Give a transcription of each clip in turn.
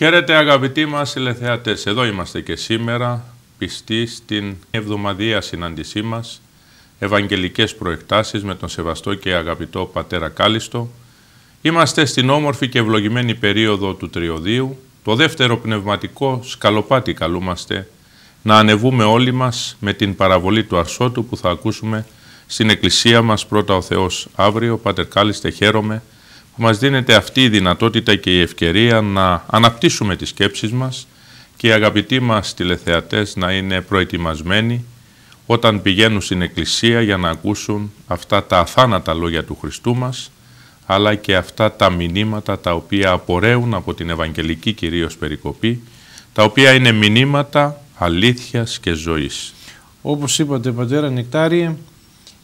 Χαίρετε αγαπητοί μας ηλεθεατές, εδώ είμαστε και σήμερα πιστοί στην εβδομαδία συνάντησή μας Ευαγγελικές Προεκτάσεις με τον Σεβαστό και Αγαπητό Πατέρα Κάλιστο. Είμαστε στην όμορφη και ευλογημένη περίοδο του Τριοδίου, το δεύτερο πνευματικό σκαλοπάτι καλούμαστε να ανεβούμε όλοι μας με την παραβολή του Αρσότου που θα ακούσουμε στην Εκκλησία μας πρώτα ο Θεός αύριο. Πατερ Κάλιστε χαίρομαι που μας δίνεται αυτή η δυνατότητα και η ευκαιρία να αναπτύσσουμε τις σκέψεις μας και οι αγαπητοί μας τηλεθεατές να είναι προετοιμασμένοι όταν πηγαίνουν στην Εκκλησία για να ακούσουν αυτά τα αθάνατα λόγια του Χριστού μας, αλλά και αυτά τα μηνύματα τα οποία απορρέουν από την Ευαγγελική κυρίως περικοπή, τα οποία είναι μηνύματα αλήθειας και ζωής. Όπως είπατε πατέρα Νεκτάριε,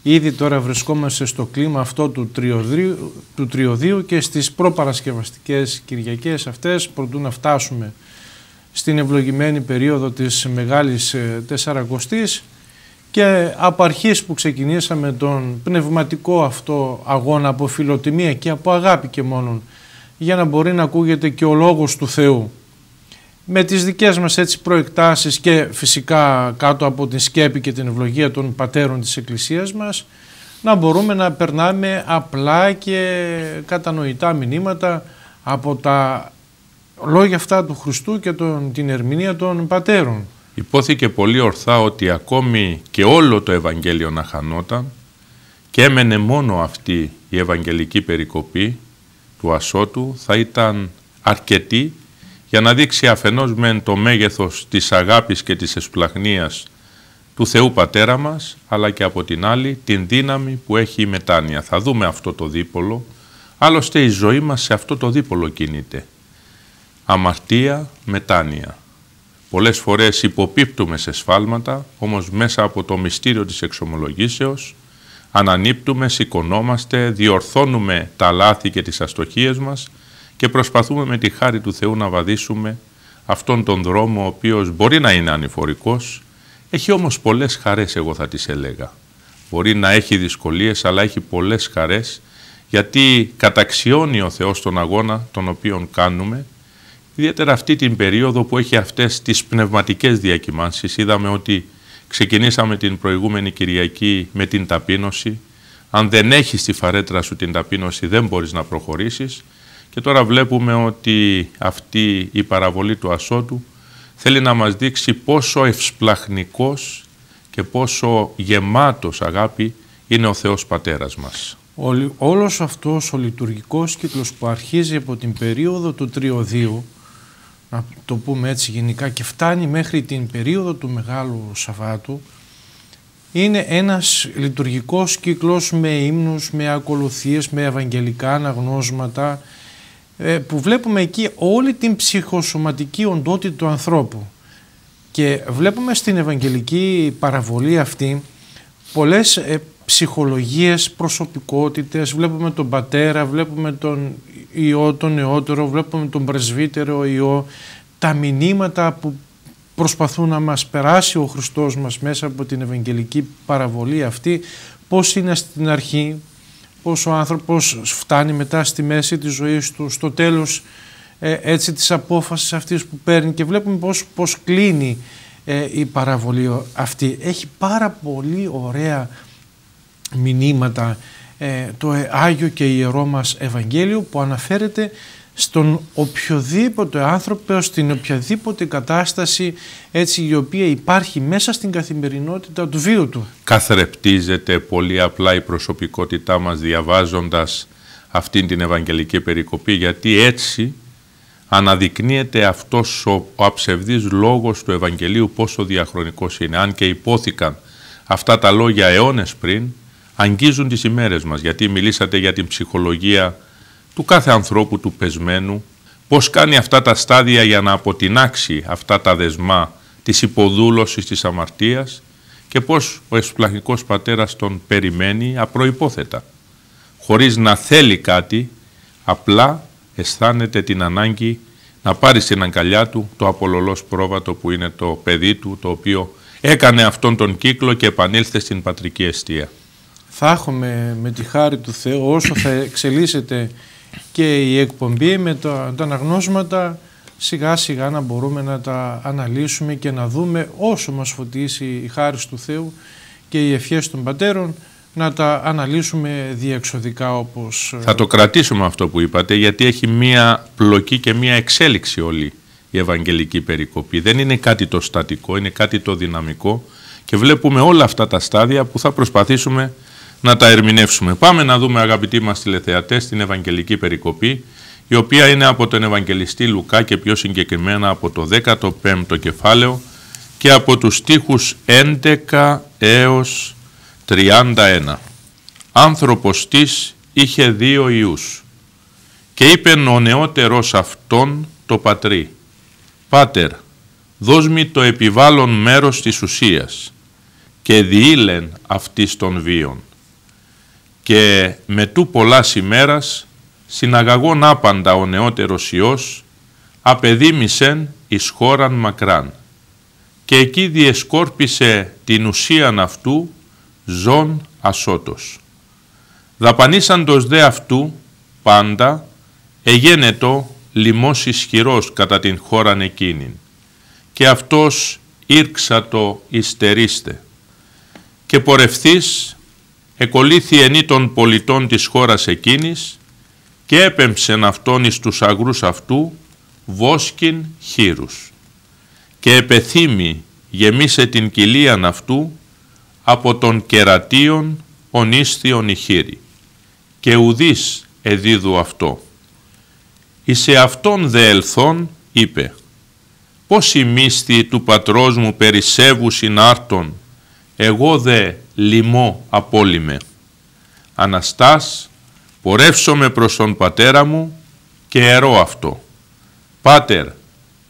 Ήδη τώρα βρισκόμαστε στο κλίμα αυτό του Τριοδίου, του και στις προπαρασκευαστικές Κυριακές αυτές προτού να φτάσουμε στην ευλογημένη περίοδο της Μεγάλης ε, Τεσσαρακοστής και από αρχής που ξεκινήσαμε τον πνευματικό αυτό αγώνα από φιλοτιμία και από αγάπη και μόνον για να μπορεί να ακούγεται και ο Λόγος του Θεού με τις δικές μας έτσι προεκτάσεις και φυσικά κάτω από την σκέπη και την ευλογία των πατέρων της Εκκλησίας μας να μπορούμε να περνάμε απλά και κατανοητά μηνύματα από τα λόγια αυτά του Χριστού και τον, την ερμηνεία των πατέρων. Υπόθηκε πολύ ορθά ότι ακόμη και όλο το Ευαγγέλιο να χανόταν και έμενε μόνο αυτή η Ευαγγελική περικοπή του Ασώτου θα ήταν αρκετή για να δείξει αφενός μεν το μέγεθος της αγάπης και της εσπλαχνίας του Θεού Πατέρα μας, αλλά και από την άλλη την δύναμη που έχει η μετάνοια. Θα δούμε αυτό το δίπολο, άλλωστε η ζωή μας σε αυτό το δίπολο κινείται. Αμαρτία, μετάνοια. Πολλές φορές υποπίπτουμε σε σφάλματα, όμως μέσα από το μυστήριο της εξομολογήσεως ανανύπτουμε, σηκωνόμαστε, διορθώνουμε τα λάθη και τις αστοχίες μας και προσπαθούμε με τη χάρη του Θεού να βαδίσουμε αυτόν τον δρόμο ο οποίος μπορεί να είναι ανηφορικός, έχει όμως πολλές χαρές εγώ θα τις έλεγα. Μπορεί να έχει δυσκολίες αλλά έχει πολλές χαρές γιατί καταξιώνει ο Θεός τον αγώνα τον οποίον κάνουμε ιδιαίτερα αυτή την περίοδο που έχει αυτές τις πνευματικές διακυμάνσεις. Είδαμε ότι ξεκινήσαμε την προηγούμενη Κυριακή με την ταπείνωση. Αν δεν έχεις τη φαρέτρα σου την ταπείνωση δεν μπορείς να προχωρήσεις και τώρα βλέπουμε ότι αυτή η παραβολή του Ασώτου θέλει να μας δείξει πόσο ευσπλαχνικός και πόσο γεμάτος αγάπη είναι ο Θεός Πατέρας μας. Όλο, όλος αυτός ο λειτουργικός κύκλος που αρχίζει από την περίοδο του Τριωδίου, να το πούμε έτσι γενικά, και φτάνει μέχρι την περίοδο του Μεγάλου Σαββάτου, είναι ένας λειτουργικός κύκλος με ύμνους, με ακολουθίες, με ευαγγελικά αναγνώσματα, ε, που βλέπουμε εκεί όλη την ψυχοσωματική οντότητα του ανθρώπου. Και βλέπουμε στην Ευαγγελική παραβολή αυτή πολλές ε, ψυχολογίες, προσωπικότητες, βλέπουμε τον πατέρα, βλέπουμε τον ιό, τον νεότερο, βλέπουμε τον πρεσβύτερο ιό, τα μηνύματα που προσπαθούν να μας περάσει ο Χριστός μας μέσα από την Ευαγγελική παραβολή αυτή, πώς είναι στην αρχή, πώς ο άνθρωπος φτάνει μετά στη μέση της ζωής του, στο τέλος ε, έτσι της απόφασης αυτής που παίρνει και βλέπουμε πώς, πώς κλείνει ε, η παραβολή αυτή. Έχει πάρα πολύ ωραία μηνύματα ε, το Άγιο και Ιερό μας Ευαγγέλιο που αναφέρεται στον οποιοδήποτε άνθρωπο, στην οποιαδήποτε κατάσταση έτσι η οποία υπάρχει μέσα στην καθημερινότητα του βίου του. Καθρεπτίζεται πολύ απλά η προσωπικότητά μας διαβάζοντας αυτήν την Ευαγγελική περικοπή γιατί έτσι αναδεικνύεται αυτός ο, ο αψευδής λόγος του Ευαγγελίου πόσο διαχρονικός είναι. Αν και υπόθηκαν αυτά τα λόγια αιώνες πριν, αγγίζουν τις ημέρες μας γιατί μιλήσατε για την ψυχολογία του κάθε ανθρώπου του πεσμένου, πώς κάνει αυτά τα στάδια για να αποτινάξει αυτά τα δεσμά της υποδούλωσης της αμαρτίας και πώς ο εσπλαχνικός πατέρας τον περιμένει απροϋπόθετα. Χωρίς να θέλει κάτι, απλά αισθάνεται την ανάγκη να πάρει στην αγκαλιά του το απολωλός πρόβατο που είναι το παιδί του, το οποίο έκανε αυτόν τον κύκλο και επανήλθε στην πατρική αιστεία. Θα έχουμε με τη χάρη του Θεού όσο θα εξελίσσεται και η εκπομπή με τα, αναγνώσματα σιγά σιγά να μπορούμε να τα αναλύσουμε και να δούμε όσο μας φωτίσει η χάρη του Θεού και οι ευχές των πατέρων να τα αναλύσουμε διεξοδικά όπως... Ε, θα το κρατήσουμε αυτό που είπατε γιατί έχει μία πλοκή και μία εξέλιξη όλη η Ευαγγελική Περικοπή. Δεν είναι κάτι το στατικό, είναι κάτι το δυναμικό και βλέπουμε όλα αυτά τα στάδια που θα προσπαθήσουμε να τα ερμηνεύσουμε. Πάμε να δούμε αγαπητοί μας τηλεθεατές την Ευαγγελική Περικοπή η οποία είναι από τον Ευαγγελιστή Λουκά και πιο συγκεκριμένα από το 15ο κεφάλαιο και από τους στίχους 11 έως 31. Άνθρωπος της είχε δύο ιούς και είπε ο νεότερος αυτόν το πατρί «Πάτερ, δώσ' το επιβάλλον μέρος της ουσίας και διήλεν αυτής των βίων» και με του πολλάς ημέρας συναγαγών άπαντα ο νεότερος ιός απεδίμησεν εις χώραν μακράν και εκεί διεσκόρπισε την ουσίαν αυτού ζών ασώτος. Δαπανίσαντος δε αυτού πάντα εγένετο λιμός ισχυρός κατά την χώραν εκείνην και αυτός το ιστερίστε και πορευθείς εκολύθη ενή των πολιτών της χώρας εκείνης και έπεμψεν αυτόν εις τους αγρούς αυτού βόσκιν χείρους και επεθύμη γεμίσε την κοιλίαν αυτού από των κερατίων ονίσθιον ηχείρη και ουδής εδίδου αυτό. Εις αυτόν δε ελθόν είπε «Πώς η μίσθη του πατρός μου περισσεύου συνάρτων, εγώ δε λοιμό απόλυμε. Αναστάς, πορεύσομαι προς τον πατέρα μου και ερώ αυτό. Πάτερ,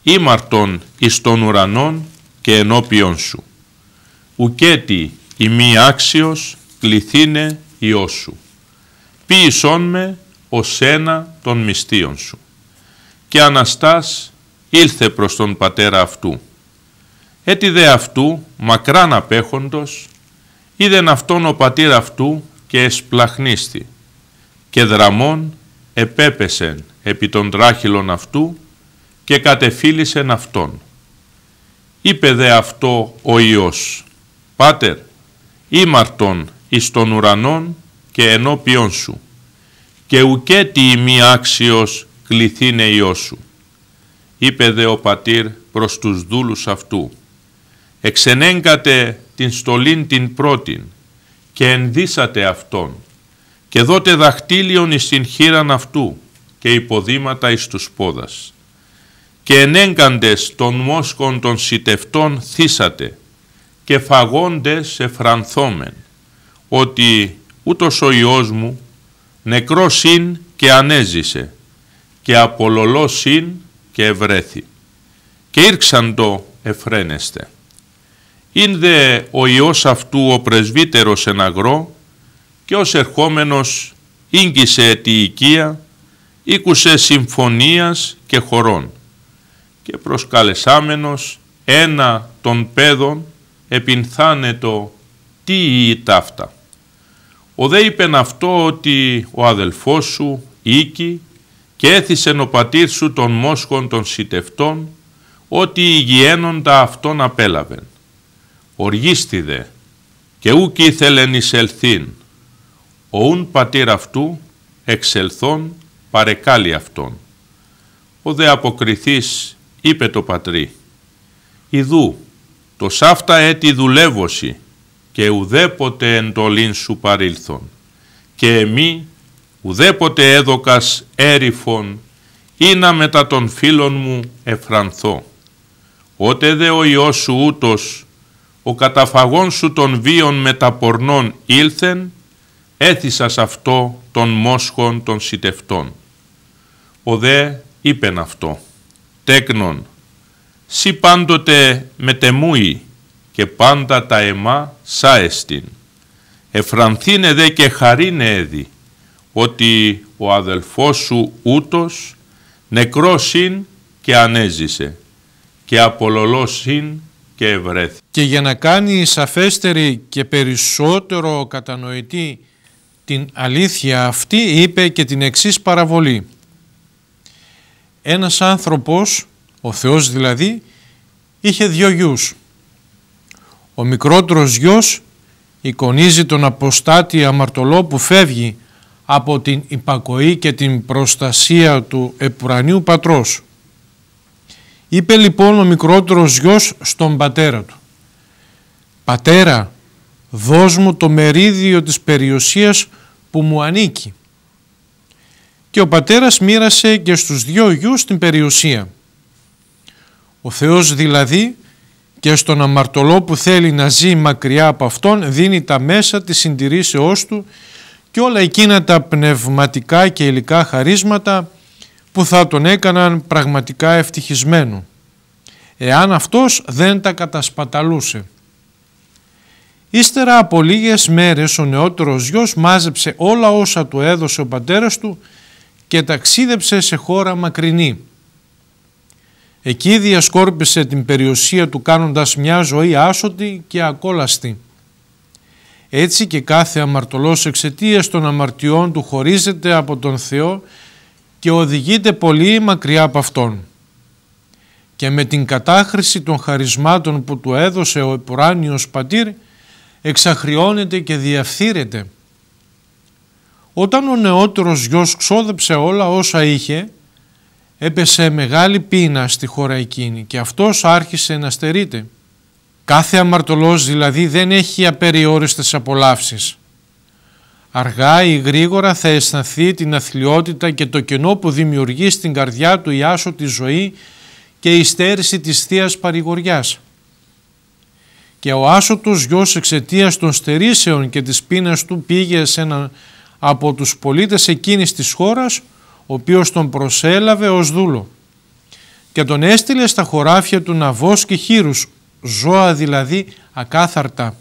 ήμαρτον εις των ουρανών και ενώπιον σου. Ουκέτη ημί άξιος κληθήνε Υιός σου. Ποιησόν με ως ένα των μυστίων σου. Και Αναστάς ήλθε προς τον πατέρα αυτού. Έτι δε αυτού μακράν απέχοντος είδεν αυτόν ο πατήρ αυτού και εσπλαχνίστη και δραμών επέπεσεν επί των τράχυλων αυτού και κατεφύλισεν αυτόν. Είπε δε αυτό ο Υιός, «Πάτερ, ήμαρτον εις των ουρανών και ενώπιον σου, και ουκέτη ημίαξιος ημί άξιος κληθήνε Υιός σου». Είπε δε ο πατήρ προς τους δούλους αυτού, «Εξενέγκατε την στολήν την πρώτην και ενδύσατε αυτόν και δότε δαχτύλιον εις την χείραν αυτού και υποδήματα εις τους πόδας. Και ενέγκαντες των μόσκων των σιτευτών θύσατε και φαγόντες εφρανθόμεν ότι ούτως ο Υιός μου νεκρός εἰν και ανέζησε και απολολός εἰν και ευρέθη και ήρξαν το εφραίνεστε. Ίνδε ο Υιός αυτού ο πρεσβύτερος εν αγρό και ως ερχόμενος ίγκυσε τη οικία, ήκουσε συμφωνίας και χωρών και προσκαλεσάμενος ένα των παιδων επινθάνετο τι ήταν αυτά. Ο δε είπεν αυτό ότι ο αδελφός σου οίκη και έθισε ο πατήρ σου των μόσχων των σιτευτών ότι υγιένοντα αυτόν απέλαβεν οργίστηδε και ούκ ήθελεν ο οούν πατήρ αυτού εξελθών παρεκάλει αυτόν. Ο δε αποκριθής είπε το πατρί, «Ιδού, το σάφτα έτη δουλεύωση και ουδέποτε εντολήν σου παρήλθον, και εμεί ουδέποτε έδωκας έρηφων ή να μετά των φίλων μου εφρανθώ. Ότε δε ο Υιός σου ούτως ο καταφαγόν σου των βίων μεταπορνών ήλθεν, έθισας αυτό των μόσχων των σιτευτών. Ο δε είπεν αυτό, τέκνον, «Συ πάντοτε μετεμούι και πάντα τα αιμά σάεστην. Εφρανθήνε δε και χαρίνε έδι, ότι ο αδελφός σου ούτος νεκρός είναι και ανέζησε και απολολός είναι και ευρέθη. Και για να κάνει σαφέστερη και περισσότερο κατανοητή την αλήθεια αυτή είπε και την εξής παραβολή. Ένας άνθρωπος, ο Θεός δηλαδή, είχε δύο γιους. Ο μικρότερος γιος εικονίζει τον αποστάτη αμαρτωλό που φεύγει από την υπακοή και την προστασία του επουρανίου πατρός. Είπε λοιπόν ο μικρότερος γιος στον πατέρα του «Πατέρα, δώσ' μου το μερίδιο της περιουσίας που μου ανήκει». Και ο πατέρας μοίρασε και στους δυο γιους την περιουσία. Ο Θεός δηλαδή και στον αμαρτωλό που θέλει να ζει μακριά από Αυτόν δίνει τα μέσα της συντηρήσεώς Του και όλα εκείνα τα πνευματικά και υλικά χαρίσματα που θα τον έκαναν πραγματικά ευτυχισμένο, εάν αυτός δεν τα κατασπαταλούσε. Ύστερα από λίγες μέρες ο νεότερος γιος μάζεψε όλα όσα του έδωσε ο πατέρας του και ταξίδεψε σε χώρα μακρινή. Εκεί διασκόρπισε την περιουσία του κάνοντας μια ζωή άσωτη και ακόλαστη. Έτσι και κάθε αμαρτωλός εξαιτίας των αμαρτιών του χωρίζεται από τον Θεό και οδηγείται πολύ μακριά από Αυτόν. Και με την κατάχρηση των χαρισμάτων που του έδωσε ο Επουράνιος Πατήρ, εξαχριώνεται και διαφθείρεται. Όταν ο νεότερος γιος ξόδεψε όλα όσα είχε, έπεσε μεγάλη πείνα στη χώρα εκείνη και αυτός άρχισε να στερείται. Κάθε αμαρτωλός δηλαδή δεν έχει απεριόριστες απολαύσεις. Αργά ή γρήγορα θα αισθανθεί την αθλειότητα και το κενό που δημιουργεί στην καρδιά του η άσωτη ζωή και η στέρηση της θεία παρηγοριάς. Και ο άσωτος γιος εξαιτίας των στερήσεων και της πείνας του πήγε σε έναν από τους πολίτες εκείνης της χώρας, ο οποίος τον προσέλαβε ως δούλο και τον έστειλε στα χωράφια του Ναβός και Χείρους, ζώα δηλαδή ακάθαρτα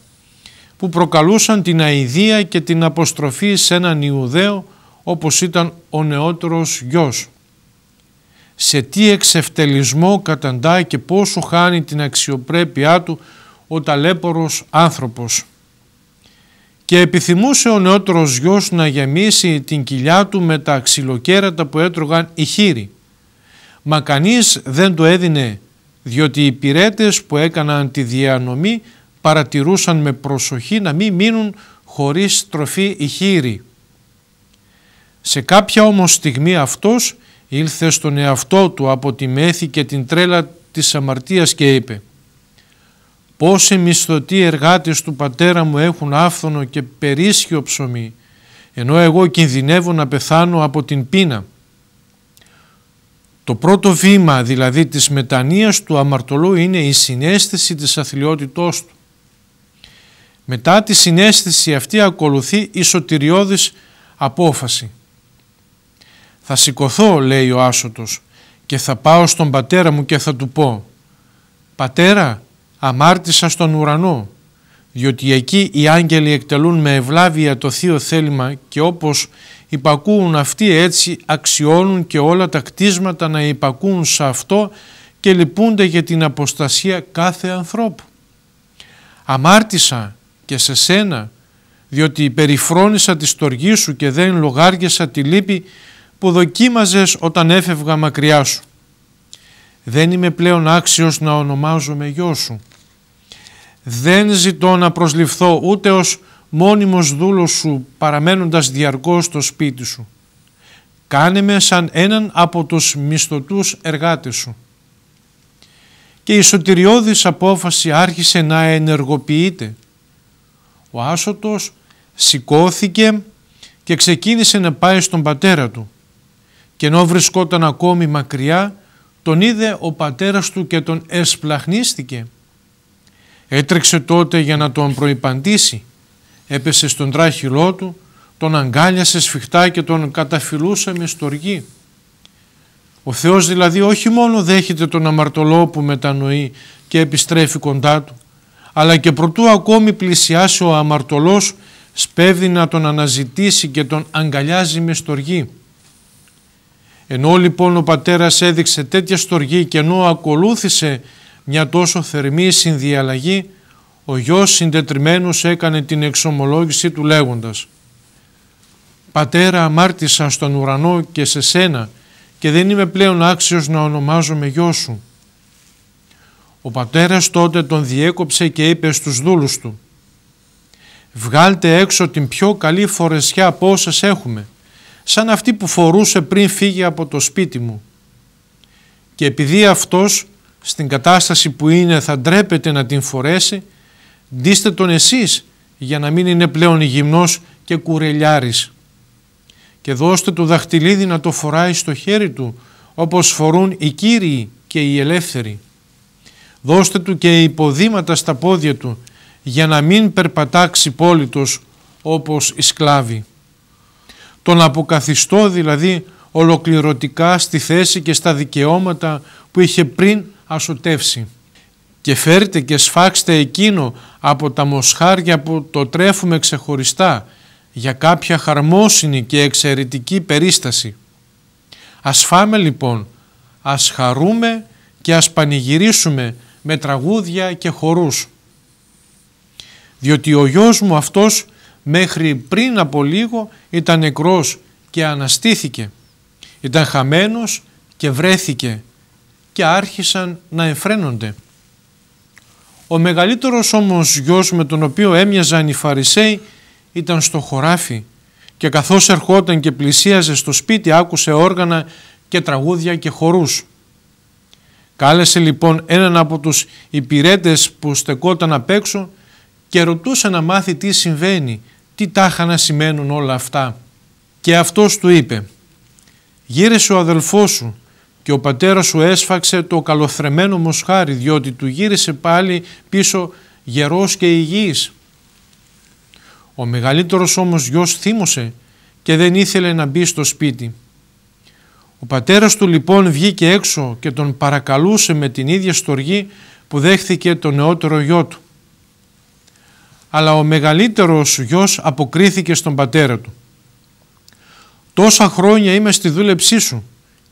που προκαλούσαν την αηδία και την αποστροφή σε έναν Ιουδαίο όπως ήταν ο νεότερος γιος. Σε τι εξευτελισμό καταντάει και πόσο χάνει την αξιοπρέπειά του ο ταλέπορος άνθρωπος. Και επιθυμούσε ο νεότερος γιος να γεμίσει την κοιλιά του με τα ξυλοκέρατα που έτρωγαν οι χείροι. Μα κανείς δεν το έδινε, διότι οι πυρέτες που έκαναν τη διανομή παρατηρούσαν με προσοχή να μην μείνουν χωρίς τροφή οι χείροι. Σε κάποια όμως στιγμή αυτός ήλθε στον εαυτό του από τη μέθη και την τρέλα της αμαρτίας και είπε «Πόσοι μισθωτοί εργάτες του πατέρα μου έχουν άφθονο και περίσχιο ψωμί, ενώ εγώ κινδυνεύω να πεθάνω από την πείνα». Το πρώτο βήμα δηλαδή της μετανοίας του αμαρτωλού είναι η συνέστηση της αθλειότητός του. Μετά τη συνέστηση αυτή ακολουθεί η σωτηριώδης απόφαση. «Θα σηκωθώ», λέει ο Άσωτος, «και θα πάω στον πατέρα μου και θα του πω, «Πατέρα, αμάρτησα στον ουρανό, διότι εκεί οι άγγελοι εκτελούν με ευλάβεια το θείο θέλημα και όπως υπακούουν αυτοί έτσι αξιώνουν και όλα τα κτίσματα να υπακούουν σε αυτό και λυπούνται για την αποστασία κάθε ανθρώπου. Αμάρτησα και σε σένα, διότι περιφρόνησα τη στοργή σου και δεν λογάριασα τη λύπη που δοκίμαζες όταν έφευγα μακριά σου. Δεν είμαι πλέον άξιος να ονομάζομαι γιος σου. Δεν ζητώ να προσληφθώ ούτε ως μόνιμος δούλος σου παραμένοντας διαρκώς στο σπίτι σου. Κάνε με σαν έναν από τους μισθωτούς εργάτες σου. Και η σωτηριώδης απόφαση άρχισε να ενεργοποιείται ο Άσωτος σηκώθηκε και ξεκίνησε να πάει στον πατέρα του. Και ενώ βρισκόταν ακόμη μακριά, τον είδε ο πατέρας του και τον εσπλαχνίστηκε. Έτρεξε τότε για να τον προϋπαντήσει. Έπεσε στον τράχυλό του, τον αγκάλιασε σφιχτά και τον καταφυλούσε με στοργή. Ο Θεός δηλαδή όχι μόνο δέχεται τον αμαρτωλό που μετανοεί και επιστρέφει κοντά του, αλλά και προτού ακόμη πλησιάσει ο αμαρτωλός, σπέβδει να τον αναζητήσει και τον αγκαλιάζει με στοργή. Ενώ λοιπόν ο πατέρας έδειξε τέτοια στοργή και ενώ ακολούθησε μια τόσο θερμή συνδιαλλαγή, ο γιος συντετριμένος έκανε την εξομολόγηση του λέγοντας «Πατέρα αμάρτησα στον ουρανό και σε σένα και δεν είμαι πλέον άξιος να ονομάζομαι γιος σου. Ο πατέρας τότε τον διέκοψε και είπε στους δούλους του «Βγάλτε έξω την πιο καλή φορεσιά από όσες έχουμε, σαν αυτή που φορούσε πριν φύγει από το σπίτι μου». Και επειδή αυτός στην κατάσταση που είναι θα ντρέπεται να την φορέσει, ντύστε τον εσείς για να μην είναι πλέον γυμνός και κουρελιάρης. Και δώστε το δαχτυλίδι να το φοράει στο χέρι του, όπως φορούν οι κύριοι και οι ελεύθεροι δώστε του και υποδήματα στα πόδια του για να μην περπατάξει πόλητος όπως οι σκλάβοι. Τον αποκαθιστώ δηλαδή ολοκληρωτικά στη θέση και στα δικαιώματα που είχε πριν ασωτεύσει. Και φέρτε και σφάξτε εκείνο από τα μοσχάρια που το τρέφουμε ξεχωριστά για κάποια χαρμόσυνη και εξαιρετική περίσταση. Ας φάμε λοιπόν, ας χαρούμε και ας πανηγυρίσουμε με τραγούδια και χορούς. Διότι ο γιος μου αυτός μέχρι πριν από λίγο ήταν νεκρός και αναστήθηκε. Ήταν χαμένος και βρέθηκε και άρχισαν να εμφραίνονται. Ο μεγαλύτερος όμως γιος με τον οποίο έμοιαζαν οι Φαρισαίοι ήταν στο χωράφι και καθώς ερχόταν και πλησίαζε στο σπίτι άκουσε όργανα και τραγούδια και χορούς. Κάλεσε λοιπόν έναν από τους υπηρέτες που στεκόταν απ' έξω και ρωτούσε να μάθει τι συμβαίνει, τι τάχα να σημαίνουν όλα αυτά. Και αυτός του είπε «Γύρισε ο αδελφός σου και ο πατέρας σου έσφαξε το καλοθρεμένο μοσχάρι διότι του γύρισε πάλι πίσω γερός και υγιής». Ο μεγαλύτερος όμως γιος θύμωσε και δεν ήθελε να μπει στο σπίτι. Ο πατέρας του λοιπόν βγήκε έξω και τον παρακαλούσε με την ίδια στοργή που δέχθηκε το νεότερο γιο του. Αλλά ο μεγαλύτερος γιος αποκρίθηκε στον πατέρα του. «Τόσα χρόνια είμαι στη δούλεψή σου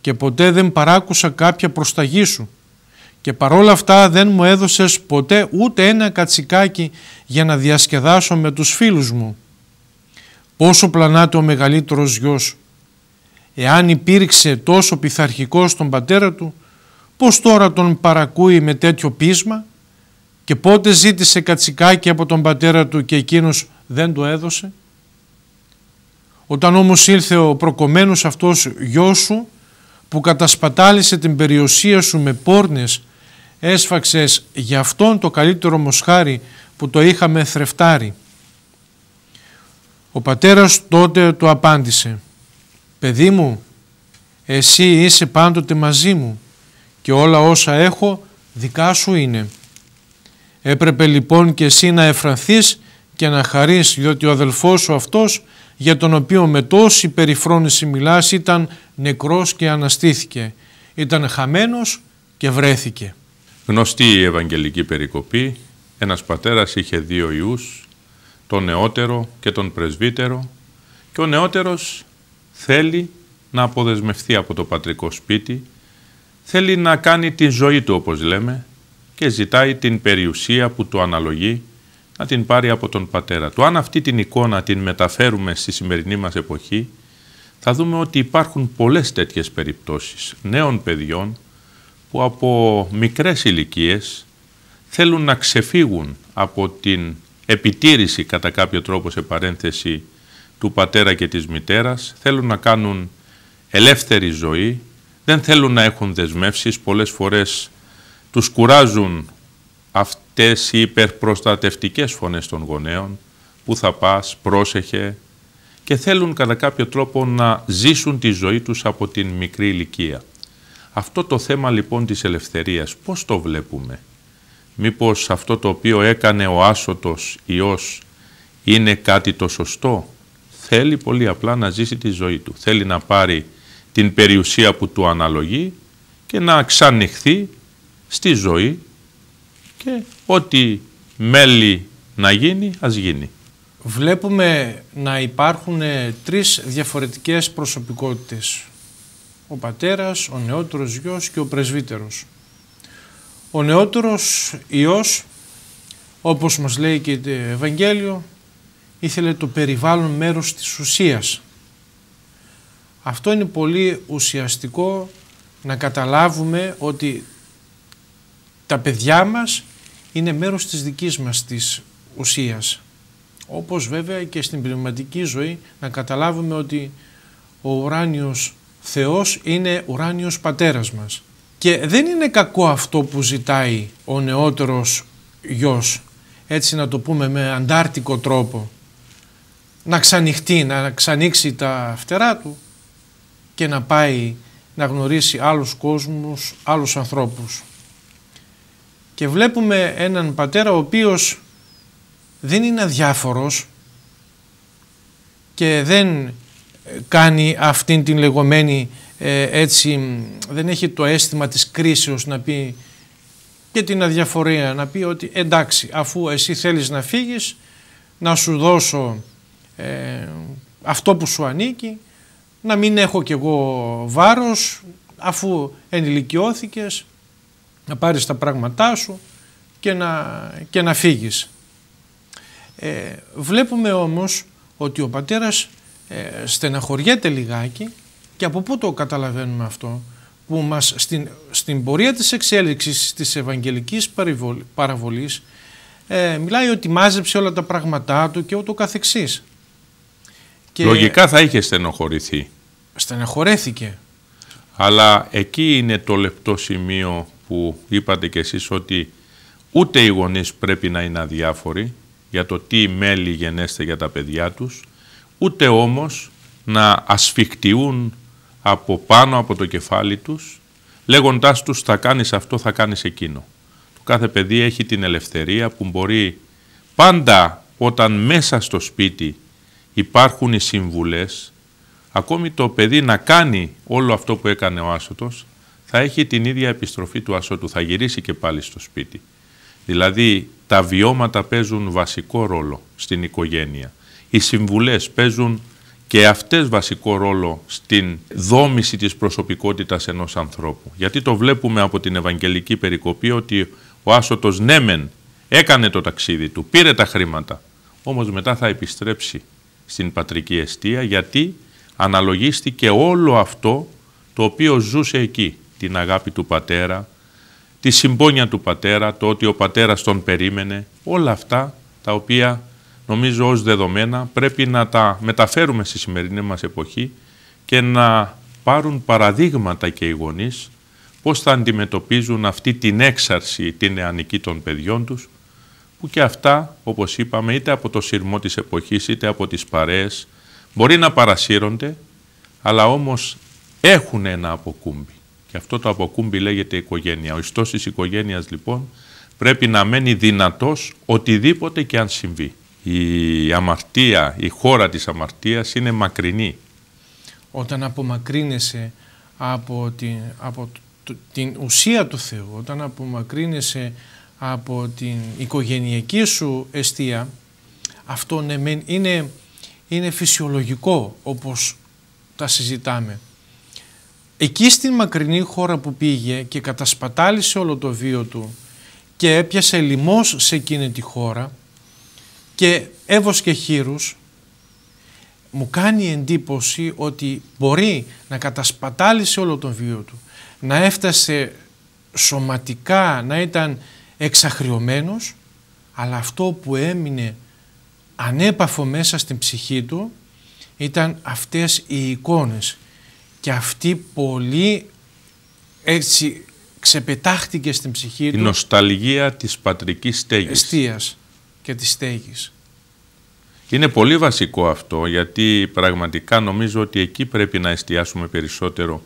και ποτέ δεν παράκουσα κάποια προσταγή σου και παρόλα αυτά δεν μου έδωσες ποτέ ούτε ένα κατσικάκι για να διασκεδάσω με τους φίλους μου. Πόσο πλανάται ο μεγαλύτερος γιος Εάν υπήρξε τόσο πειθαρχικός στον πατέρα του, πώς τώρα τον παρακούει με τέτοιο πείσμα και πότε ζήτησε κατσικάκι από τον πατέρα του και εκείνος δεν το έδωσε. Όταν όμως ήλθε ο προκομμένος αυτός γιος σου που κατασπατάλησε την περιουσία σου με πόρνες, έσφαξες για αυτόν το καλύτερο μοσχάρι που το είχαμε θρεφτάρει. Ο πατέρας τότε του απάντησε «Παιδί μου, εσύ είσαι πάντοτε μαζί μου και όλα όσα έχω δικά σου είναι». Έπρεπε λοιπόν και εσύ να εφρανθείς και να χαρείς, διότι ο αδελφός σου αυτός, για τον οποίο με τόση περιφρόνηση μιλάς, ήταν νεκρός και αναστήθηκε. Ήταν χαμένος και βρέθηκε. Γνωστή η Ευαγγελική περικοπή, ένας πατέρας είχε δύο ιούς, τον νεότερο και τον πρεσβύτερο, και ο νεότερος θέλει να αποδεσμευτεί από το πατρικό σπίτι, θέλει να κάνει τη ζωή του όπως λέμε και ζητάει την περιουσία που του αναλογεί να την πάρει από τον πατέρα του. Αν αυτή την εικόνα την μεταφέρουμε στη σημερινή μας εποχή, θα δούμε ότι υπάρχουν πολλές τέτοιες περιπτώσεις νέων παιδιών που από μικρές ηλικίες θέλουν να ξεφύγουν από την επιτήρηση κατά κάποιο τρόπο σε παρένθεση του πατέρα και της μητέρας, θέλουν να κάνουν ελεύθερη ζωή, δεν θέλουν να έχουν δεσμεύσεις, πολλές φορές τους κουράζουν αυτές οι υπερπροστατευτικές φωνές των γονέων, που θα πας, πρόσεχε, και θέλουν κατά κάποιο τρόπο να ζήσουν τη ζωή τους από την μικρή ηλικία. Αυτό το θέμα λοιπόν της ελευθερίας, πώς το βλέπουμε. Μήπως αυτό το οποίο έκανε ο άσωτος Υιός είναι κάτι το σωστό θέλει πολύ απλά να ζήσει τη ζωή του. Θέλει να πάρει την περιουσία που του αναλογεί και να ξανοιχθεί στη ζωή και ό,τι μέλη να γίνει, ας γίνει. Βλέπουμε να υπάρχουν ε, τρεις διαφορετικές προσωπικότητες. Ο πατέρας, ο νεότερος γιος και ο πρεσβύτερος. Ο νεότερος γιος όπως μας λέει και το Ευαγγέλιο, ήθελε το περιβάλλον μέρος της ουσίας. Αυτό είναι πολύ ουσιαστικό να καταλάβουμε ότι τα παιδιά μας είναι μέρος της δικής μας της ουσίας. Όπως βέβαια και στην πνευματική ζωή να καταλάβουμε ότι ο ουράνιος Θεός είναι ουράνιος πατέρας μας. Και δεν είναι κακό αυτό που ζητάει ο νεότερος γιος, έτσι να το πούμε με αντάρτικο τρόπο να ξανοιχτεί, να ξανοίξει τα φτερά του και να πάει να γνωρίσει άλλους κόσμους, άλλους ανθρώπους. Και βλέπουμε έναν πατέρα ο οποίος δεν είναι αδιάφορος και δεν ε, κάνει αυτήν την λεγόμενη ε, έτσι, δεν έχει το αίσθημα της κρίσεως να πει και την αδιαφορία, να πει ότι εντάξει αφού εσύ θέλεις να φύγεις να σου δώσω ε, αυτό που σου ανήκει, να μην έχω κι εγώ βάρος αφού ενηλικιώθηκες, να πάρεις τα πράγματά σου και να, και φύγεις. Ε, βλέπουμε όμως ότι ο πατέρας ε, στεναχωριέται λιγάκι και από πού το καταλαβαίνουμε αυτό που μας στην, στην πορεία της εξέλιξης της Ευαγγελικής Παραβολής ε, μιλάει ότι μάζεψε όλα τα πράγματά του και ούτω καθεξής. Λογικά θα είχε στενοχωρηθεί. Στενοχωρέθηκε. Αλλά εκεί είναι το λεπτό σημείο που είπατε κι εσείς ότι ούτε οι γονείς πρέπει να είναι αδιάφοροι για το τι μέλη γενέστε για τα παιδιά τους, ούτε όμως να ασφιχτιούν από πάνω από το κεφάλι τους, λέγοντάς τους θα κάνεις αυτό, θα κάνεις εκείνο. Το κάθε παιδί έχει την ελευθερία που μπορεί πάντα όταν μέσα στο σπίτι υπάρχουν οι συμβουλές, ακόμη το παιδί να κάνει όλο αυτό που έκανε ο άσωτος, θα έχει την ίδια επιστροφή του ασώτου, θα γυρίσει και πάλι στο σπίτι. Δηλαδή τα βιώματα παίζουν βασικό ρόλο στην οικογένεια. Οι συμβουλές παίζουν και αυτές βασικό ρόλο στην δόμηση της προσωπικότητας ενός ανθρώπου. Γιατί το βλέπουμε από την Ευαγγελική Περικοπή ότι ο Άσωτος ναι έκανε το ταξίδι του, πήρε τα χρήματα, όμως μετά θα επιστρέψει στην πατρική αιστεία γιατί αναλογίστηκε όλο αυτό το οποίο ζούσε εκεί. Την αγάπη του πατέρα, τη συμπόνια του πατέρα, το ότι ο πατέρας τον περίμενε, όλα αυτά τα οποία νομίζω ως δεδομένα πρέπει να τα μεταφέρουμε στη σημερινή μας εποχή και να πάρουν παραδείγματα και οι γονείς πώς θα αντιμετωπίζουν αυτή την έξαρση την νεανική των παιδιών τους που και αυτά, όπως είπαμε, είτε από το σειρμό της εποχής, είτε από τις παρέες, μπορεί να παρασύρονται, αλλά όμως έχουν ένα αποκούμπι. Και αυτό το αποκούμπι λέγεται οικογένεια. Ο ιστός της οικογένειας, λοιπόν, πρέπει να μένει δυνατός οτιδήποτε και αν συμβεί. Η αμαρτία, η χώρα της αμαρτίας είναι μακρινή. Όταν απομακρύνεσαι από την, από την ουσία του Θεού, όταν απομακρύνεσαι από την οικογενειακή σου αιστεία, αυτό ναι, είναι, είναι φυσιολογικό όπως τα συζητάμε. Εκεί στην μακρινή χώρα που πήγε και κατασπατάλησε όλο το βίο του και έπιασε λιμός σε εκείνη τη χώρα και έβος και χείρους, μου κάνει εντύπωση ότι μπορεί να κατασπατάλησε όλο το βίο του, να έφτασε σωματικά, να ήταν εξαχριωμένος, αλλά αυτό που έμεινε ανέπαφο μέσα στην ψυχή του ήταν αυτές οι εικόνες και αυτή πολύ έτσι ξεπετάχτηκε στην ψυχή του. Η νοσταλγία της πατρικής στέγης. Εστίας και της στέγης. Είναι πολύ βασικό αυτό γιατί πραγματικά νομίζω ότι εκεί πρέπει να εστιάσουμε περισσότερο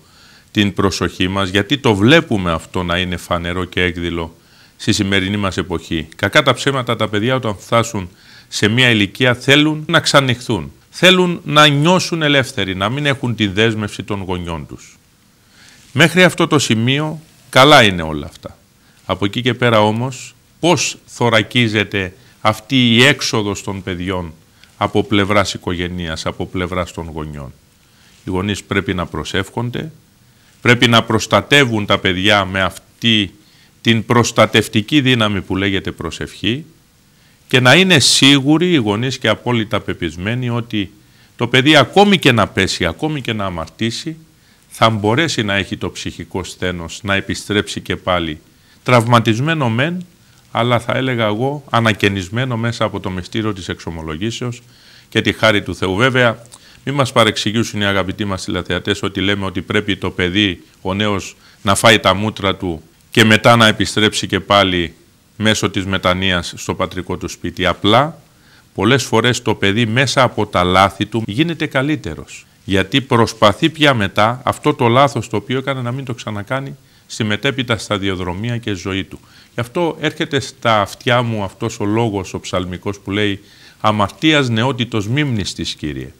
την προσοχή μας γιατί το βλέπουμε αυτό να είναι φανερό και έκδηλο στη σημερινή μας εποχή. Κακά τα ψέματα τα παιδιά όταν φτάσουν σε μια ηλικία θέλουν να ξανοιχθούν. Θέλουν να νιώσουν ελεύθεροι, να μην έχουν τη δέσμευση των γονιών τους. Μέχρι αυτό το σημείο καλά είναι όλα αυτά. Από εκεί και πέρα όμως πώς θωρακίζεται αυτή η έξοδος των παιδιών από πλευράς οικογενείας, από πλευράς των γονιών. Οι γονείς πρέπει να προσεύχονται, πρέπει να προστατεύουν τα παιδιά με αυτή την προστατευτική δύναμη που λέγεται προσευχή και να είναι σίγουροι οι γονείς και απόλυτα πεπισμένοι ότι το παιδί ακόμη και να πέσει, ακόμη και να αμαρτήσει, θα μπορέσει να έχει το ψυχικό στένος να επιστρέψει και πάλι τραυματισμένο μεν, αλλά θα έλεγα εγώ ανακαινισμένο μέσα από το μυστήριο της εξομολογήσεως και τη χάρη του Θεού. Βέβαια, μην μας παρεξηγήσουν οι αγαπητοί μας τηλεθεατές ότι λέμε ότι πρέπει το παιδί, ο νέος, να φάει τα μούτρα του και μετά να επιστρέψει και πάλι μέσω της μετανοίας στο πατρικό του σπίτι. Απλά πολλές φορές το παιδί μέσα από τα λάθη του γίνεται καλύτερος. Γιατί προσπαθεί πια μετά αυτό το λάθος το οποίο έκανε να μην το ξανακάνει στη μετέπειτα σταδιοδρομία και ζωή του. Γι' αυτό έρχεται στα αυτιά μου αυτός ο λόγος ο ψαλμικός που λέει «Αμαρτίας νεότητος μίμνης της Κύριε».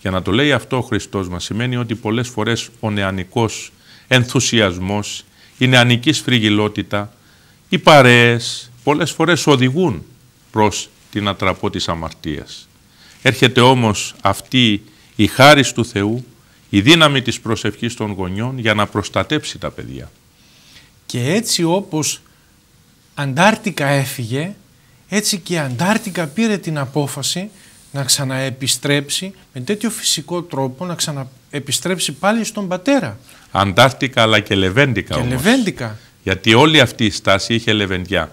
Για να το λέει αυτό ο Χριστός μας σημαίνει ότι πολλές φορές ο νεανικός ενθουσιασμός, η νεανική σφριγιλότητα, οι παρέες πολλές φορές οδηγούν προς την ατραπό της αμαρτίας. Έρχεται όμως αυτή η χάρις του Θεού, η δύναμη της προσευχής των γονιών για να προστατέψει τα παιδιά. Και έτσι όπως Αντάρτικα έφυγε, έτσι και Αντάρτικα πήρε την απόφαση να ξαναεπιστρέψει με τέτοιο φυσικό τρόπο να ξανα επιστρέψει πάλι στον πατέρα. Αντάρτικα αλλά και λεβέντικα και όμως. Λεβέντικα. Γιατί όλη αυτή η στάση είχε λεβεντιά.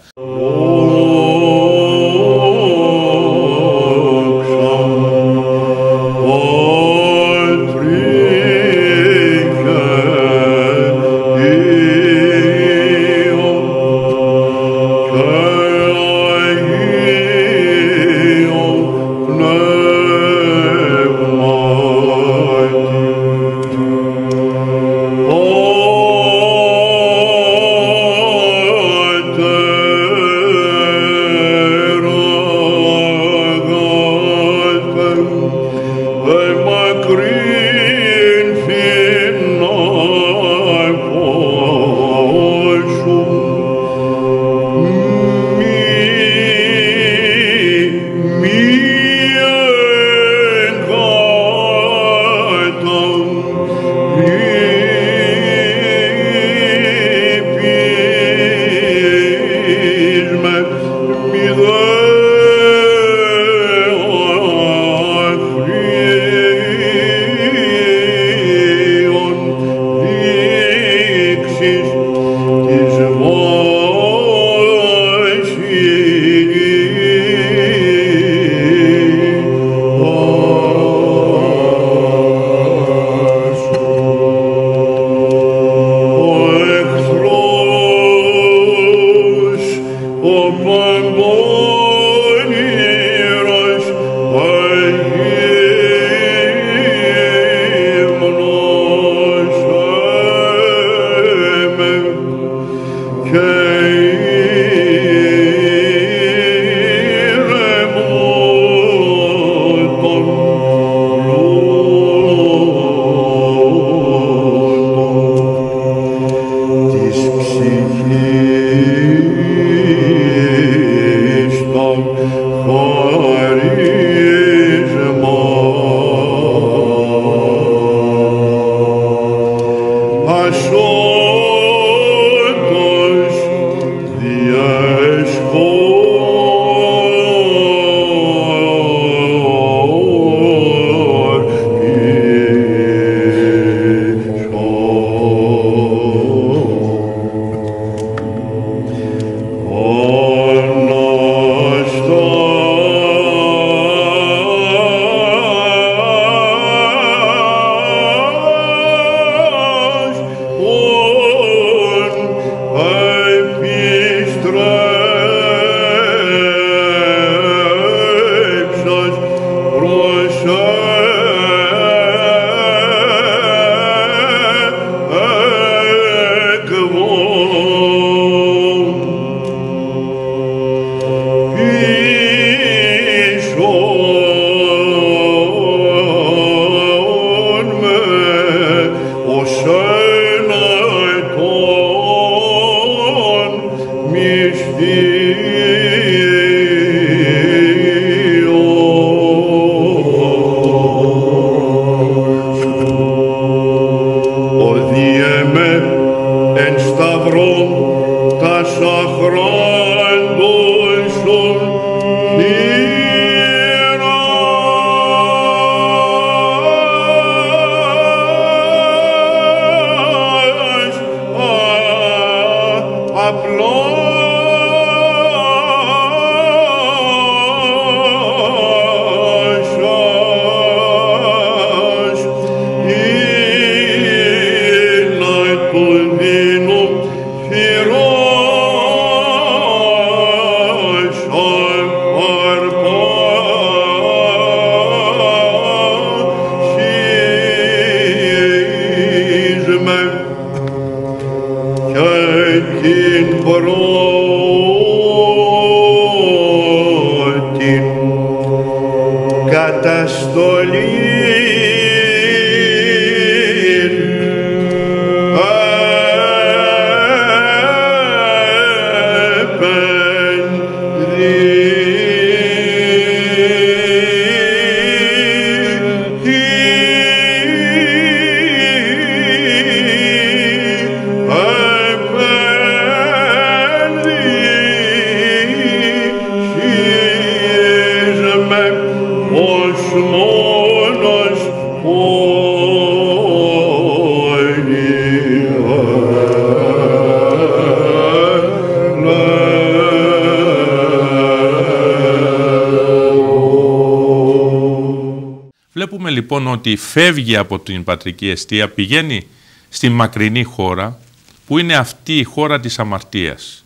ότι φεύγει από την πατρική αιστεία, πηγαίνει στη μακρινή χώρα που είναι αυτή η χώρα της αμαρτίας.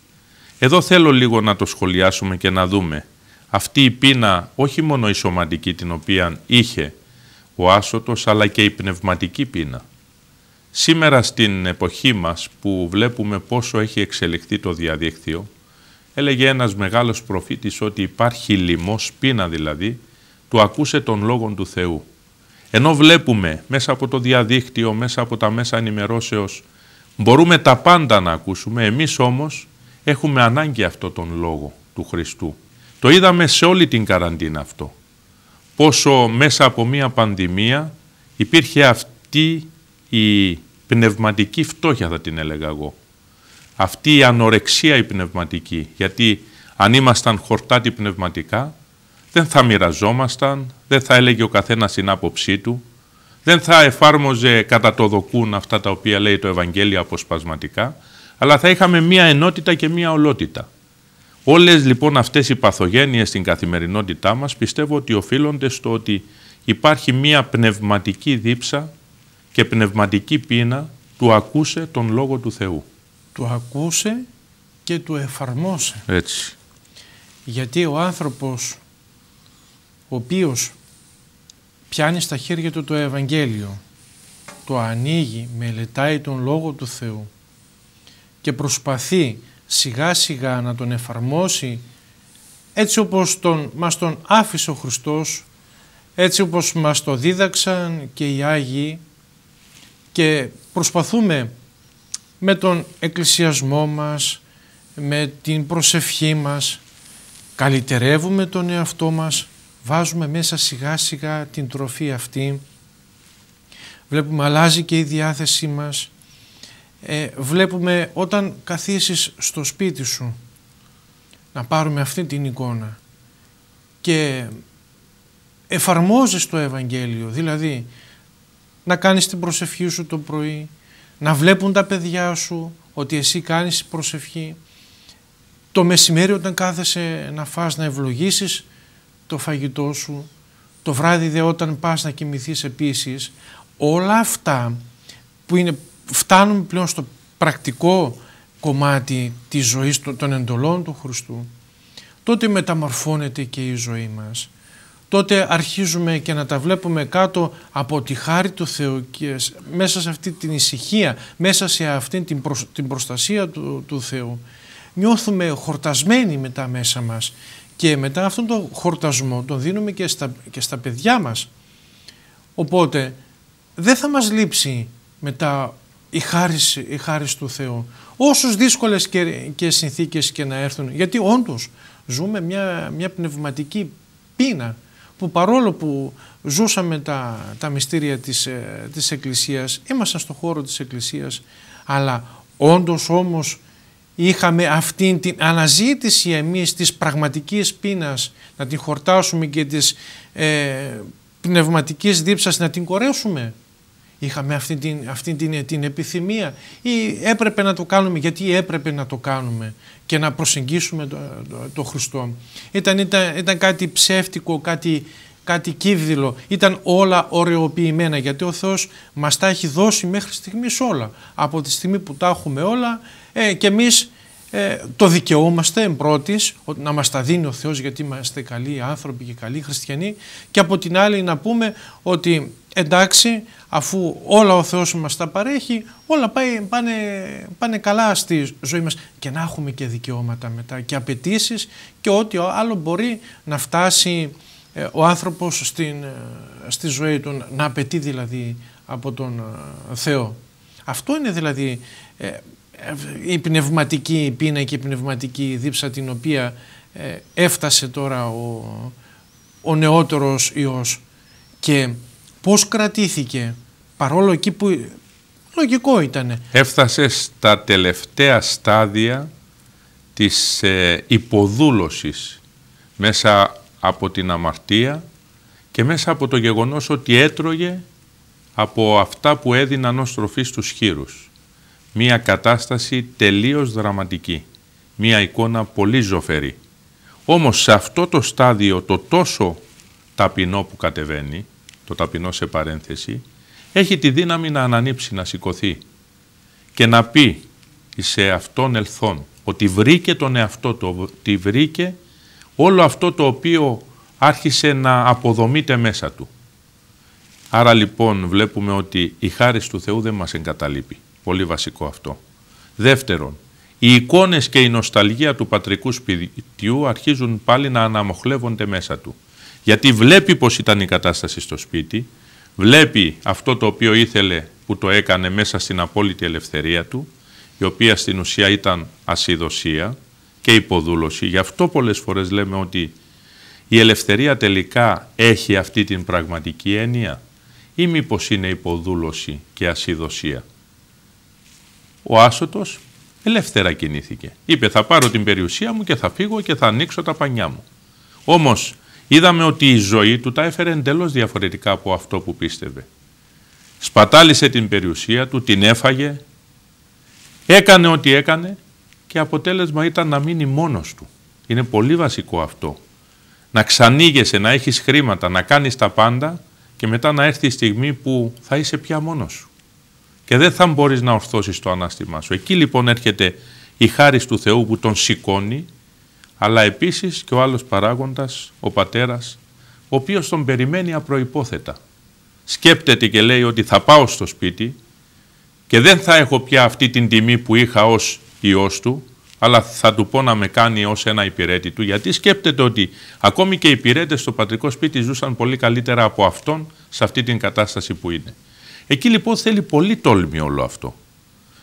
Εδώ θέλω λίγο να το σχολιάσουμε και να δούμε. Αυτή η πείνα, όχι μόνο η σωματική την οποία είχε ο Άσωτος, αλλά και η πνευματική πείνα. Σήμερα στην εποχή μας που βλέπουμε πόσο έχει εξελιχθεί το διαδίκτυο, έλεγε ένας μεγάλος προφήτης ότι υπάρχει λοιμός πείνα δηλαδή, του ακούσε τον λόγων του Θεού. Ενώ βλέπουμε μέσα από το διαδίκτυο, μέσα από τα μέσα ενημερώσεως, μπορούμε τα πάντα να ακούσουμε, εμείς όμως έχουμε ανάγκη αυτό τον λόγο του Χριστού. Το είδαμε σε όλη την καραντίνα αυτό. Πόσο μέσα από μία πανδημία υπήρχε αυτή η πνευματική φτώχεια θα την έλεγα εγώ. Αυτή η ανορεξία η πνευματική, γιατί αν ήμασταν χορτάτοι πνευματικά, δεν θα μοιραζόμασταν, δεν θα έλεγε ο καθένας την άποψή του, δεν θα εφάρμοζε κατά το δοκούν αυτά τα οποία λέει το Ευαγγέλιο αποσπασματικά, αλλά θα είχαμε μία ενότητα και μία ολότητα. Όλες λοιπόν αυτές οι παθογένειες στην καθημερινότητά μας πιστεύω ότι οφείλονται στο ότι υπάρχει μία πνευματική δίψα και πνευματική πείνα του ακούσε τον Λόγο του Θεού. Του ακούσε και του εφαρμόσε. Έτσι. Γιατί ο άνθρωπος ο οποίος πιάνει στα χέρια του το Ευαγγέλιο, το ανοίγει, μελετάει τον Λόγο του Θεού και προσπαθεί σιγά σιγά να τον εφαρμόσει έτσι όπως τον, μας τον άφησε ο Χριστός, έτσι όπως μας το δίδαξαν και οι Άγιοι και προσπαθούμε με τον εκκλησιασμό μας, με την προσευχή μας, καλυτερεύουμε τον εαυτό μας βάζουμε μέσα σιγά σιγά την τροφή αυτή, βλέπουμε αλλάζει και η διάθεσή μας, ε, βλέπουμε όταν καθίσεις στο σπίτι σου να πάρουμε αυτή την εικόνα και εφαρμόζεις το Ευαγγέλιο, δηλαδή να κάνεις την προσευχή σου το πρωί, να βλέπουν τα παιδιά σου ότι εσύ κάνεις προσευχή, το μεσημέρι όταν κάθεσαι να φας να ευλογήσεις το φαγητό σου, το βράδυ δε όταν πας να κοιμηθείς επίσης, όλα αυτά που είναι, φτάνουν πλέον στο πρακτικό κομμάτι της ζωής των εντολών του Χριστού, τότε μεταμορφώνεται και η ζωή μας. Τότε αρχίζουμε και να τα βλέπουμε κάτω από τη χάρη του Θεού και μέσα σε αυτή την ησυχία, μέσα σε αυτή την, προστασία του, του Θεού. Νιώθουμε χορτασμένοι μετά μέσα μας και μετά αυτόν τον χορτασμό τον δίνουμε και στα, και στα παιδιά μας. Οπότε δεν θα μας λείψει μετά η χάρη, η χάρις του Θεού. Όσους δύσκολες και, και συνθήκες και να έρθουν. Γιατί όντως ζούμε μια, μια πνευματική πείνα που παρόλο που ζούσαμε τα, τα μυστήρια της, ε, της Εκκλησίας, ήμασταν στον χώρο της Εκκλησίας, αλλά όντως όμως είχαμε αυτή την αναζήτηση εμείς της πραγματικής πείνας να την χορτάσουμε και της ε, πνευματικής δίψας να την κορέσουμε. Είχαμε αυτή, την, αυτή την, επιθυμία ή έπρεπε να το κάνουμε γιατί έπρεπε να το κάνουμε και να προσεγγίσουμε το, το, Χριστό. Ήταν, ήταν, ήταν κάτι ψεύτικο, κάτι, κάτι κύβδηλο. Ήταν όλα ωρεοποιημένα γιατί ο Θεός μας τα έχει δώσει μέχρι στιγμής όλα. Από τη στιγμή που τα έχουμε όλα ε, και εμείς ε, το δικαιούμαστε πρώτη, να μας τα δίνει ο Θεός γιατί είμαστε καλοί άνθρωποι και καλοί χριστιανοί και από την άλλη να πούμε ότι εντάξει αφού όλα ο Θεός μας τα παρέχει όλα πάει, πάνε, πάνε καλά στη ζωή μας και να έχουμε και δικαιώματα μετά και απαιτήσεις και ό,τι άλλο μπορεί να φτάσει ε, ο άνθρωπος στην, στη ζωή του να απαιτεί δηλαδή από τον Θεό. Αυτό είναι δηλαδή ε, η πνευματική πείνα και η πνευματική δίψα την οποία ε, έφτασε τώρα ο, ο νεότερος Υιός και πώς κρατήθηκε παρόλο εκεί που λογικό ήταν. Έφτασε στα τελευταία στάδια της ε, υποδούλωσης μέσα από την αμαρτία και μέσα από το γεγονός ότι έτρωγε από αυτά που έδιναν ως τροφή στους χείρους μία κατάσταση τελείως δραματική, μία εικόνα πολύ ζωφερή. Όμως σε αυτό το στάδιο το τόσο ταπεινό που κατεβαίνει, το ταπεινό σε παρένθεση, έχει τη δύναμη να ανανύψει, να σηκωθεί και να πει σε αυτόν ελθόν ότι βρήκε τον εαυτό του, ότι βρήκε όλο αυτό το οποίο άρχισε να αποδομείται μέσα του. Άρα λοιπόν βλέπουμε ότι η χάρη του Θεού δεν μας εγκαταλείπει. Πολύ βασικό αυτό. Δεύτερον, οι εικόνες και η νοσταλγία του πατρικού σπιτιού αρχίζουν πάλι να αναμοχλεύονται μέσα του. Γιατί βλέπει πως ήταν η κατάσταση στο σπίτι, βλέπει αυτό το οποίο ήθελε που το έκανε μέσα στην απόλυτη ελευθερία του, η οποία στην ουσία ήταν ασυδοσία και υποδούλωση. Γι' αυτό πολλές φορές λέμε ότι η ελευθερία τελικά έχει αυτή την πραγματική έννοια ή μήπως είναι υποδούλωση και ασυδοσία ο άσωτος ελεύθερα κινήθηκε. Είπε θα πάρω την περιουσία μου και θα φύγω και θα ανοίξω τα πανιά μου. Όμως είδαμε ότι η ζωή του τα έφερε εντελώς διαφορετικά από αυτό που πίστευε. Σπατάλησε την περιουσία του, την έφαγε, έκανε ό,τι έκανε και αποτέλεσμα ήταν να μείνει μόνος του. Είναι πολύ βασικό αυτό. Να ξανήγεσαι, να έχεις χρήματα, να κάνεις τα πάντα και μετά να έρθει η στιγμή που θα είσαι πια μόνος σου και δεν θα μπορείς να ορθώσεις το ανάστημά σου. Εκεί λοιπόν έρχεται η χάρη του Θεού που τον σηκώνει, αλλά επίσης και ο άλλος παράγοντας, ο πατέρας, ο οποίος τον περιμένει απροπόθετα. Σκέπτεται και λέει ότι θα πάω στο σπίτι και δεν θα έχω πια αυτή την τιμή που είχα ως ιό του, αλλά θα του πω να με κάνει ως ένα υπηρέτη του, γιατί σκέπτεται ότι ακόμη και οι υπηρέτες στο πατρικό σπίτι ζούσαν πολύ καλύτερα από αυτόν σε αυτή την κατάσταση που είναι. Εκεί λοιπόν θέλει πολύ τόλμη όλο αυτό.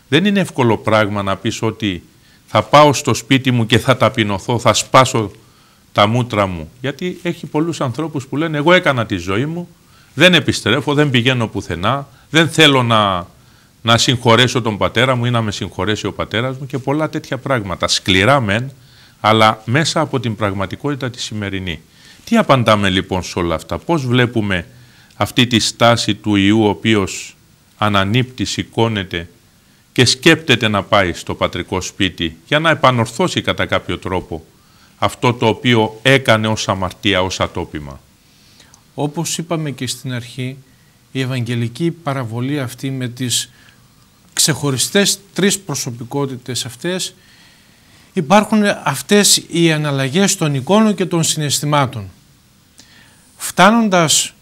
Δεν είναι εύκολο πράγμα να πεις ότι θα πάω στο σπίτι μου και θα ταπεινωθώ, θα σπάσω τα μούτρα μου. Γιατί έχει πολλούς ανθρώπους που λένε εγώ έκανα τη ζωή μου, δεν επιστρέφω, δεν πηγαίνω πουθενά, δεν θέλω να, να συγχωρέσω τον πατέρα μου ή να με συγχωρέσει ο πατέρας μου και πολλά τέτοια πράγματα. Σκληρά μεν, αλλά μέσα από την πραγματικότητα τη σημερινή. Τι απαντάμε λοιπόν σε όλα αυτά, πώς βλέπουμε αυτή τη στάση του Ιού ο οποίος ανανύπτει, σηκώνεται και σκέπτεται να πάει στο πατρικό σπίτι για να επανορθώσει κατά κάποιο τρόπο αυτό το οποίο έκανε ως αμαρτία, ως ατόπιμα. Όπως είπαμε και στην αρχή, η Ευαγγελική παραβολή αυτή με τις ξεχωριστές τρεις προσωπικότητες αυτές υπάρχουν αυτές οι αναλλαγές των εικόνων και των συναισθημάτων. Φτάνοντας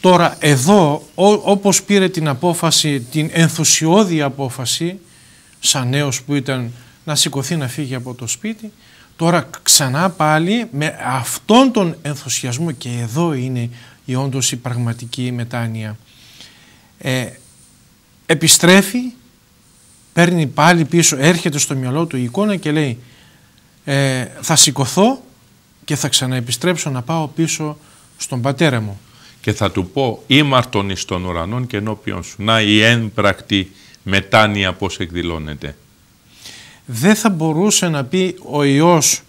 Τώρα εδώ όπως πήρε την απόφαση, την ενθουσιώδη απόφαση σαν νέος που ήταν να σηκωθεί να φύγει από το σπίτι τώρα ξανά πάλι με αυτόν τον ενθουσιασμό και εδώ είναι η όντως η πραγματική μετάνοια ε, επιστρέφει παίρνει πάλι πίσω, έρχεται στο μυαλό του η εικόνα και λέει ε, θα σηκωθώ και θα ξαναεπιστρέψω να πάω πίσω στον πατέρα μου και θα του πω «Ήμαρτον εις των ουρανών και ενώπιον σου». Να η έμπρακτη μετάνοια πώς εκδηλώνεται. Δεν θα μπορούσε να πει ο Υιός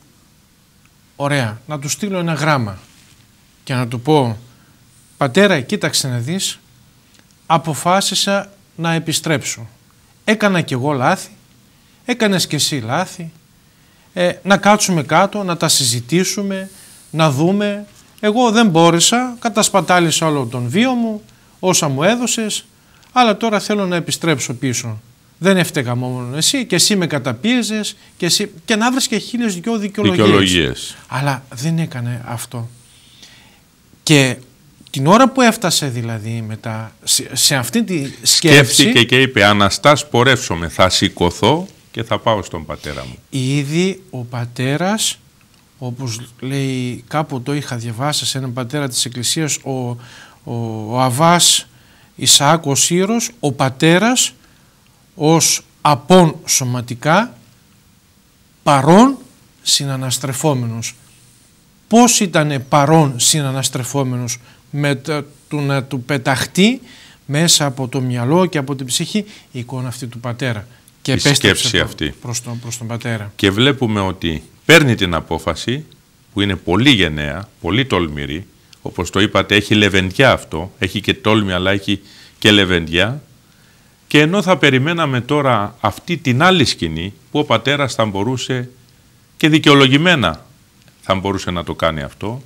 «Ωραία, να του στείλω ένα γράμμα» και να του πω «Πατέρα, κοίταξε να δεις, αποφάσισα να επιστρέψω. Έκανα κι εγώ λάθη, έκανες κι εσύ λάθη, ε, να κάτσουμε κάτω, να τα συζητήσουμε, να δούμε, εγώ δεν μπόρεσα, κατασπατάλησα όλο τον βίο μου, όσα μου έδωσες, αλλά τώρα θέλω να επιστρέψω πίσω. Δεν έφταιγα μόνο εσύ και εσύ με καταπίεζες και, εσύ... και να βρεις και χίλιες δυο δικαιολογίες. Αλλά δεν έκανε αυτό. Και την ώρα που έφτασε δηλαδή μετά σε, σε αυτή τη σκέψη... Σκέφτηκε και είπε «Αναστάς πορεύσομαι, θα σηκωθώ και θα πάω στον πατέρα μου». Ήδη ο πατέρας όπως λέει κάπου το είχα διαβάσει σε έναν πατέρα της Εκκλησίας ο, ο, ο Αβάς Ισαάκ ο Σύρος, ο πατέρας ως απόν σωματικά παρών συναναστρεφόμενος. Πώς ήταν παρών συναναστρεφόμενος με το, το να του πεταχτεί μέσα από το μυαλό και από την ψυχή η εικόνα αυτή του πατέρα. Και η σκέψη αυτή. Προς τον, προς τον πατέρα. Και βλέπουμε ότι παίρνει την απόφαση που είναι πολύ γενναία, πολύ τολμηρή, όπως το είπατε έχει λεβεντιά αυτό, έχει και τόλμη αλλά έχει και λεβεντιά και ενώ θα περιμέναμε τώρα αυτή την άλλη σκηνή που ο πατέρας θα μπορούσε και δικαιολογημένα θα μπορούσε να το κάνει αυτό,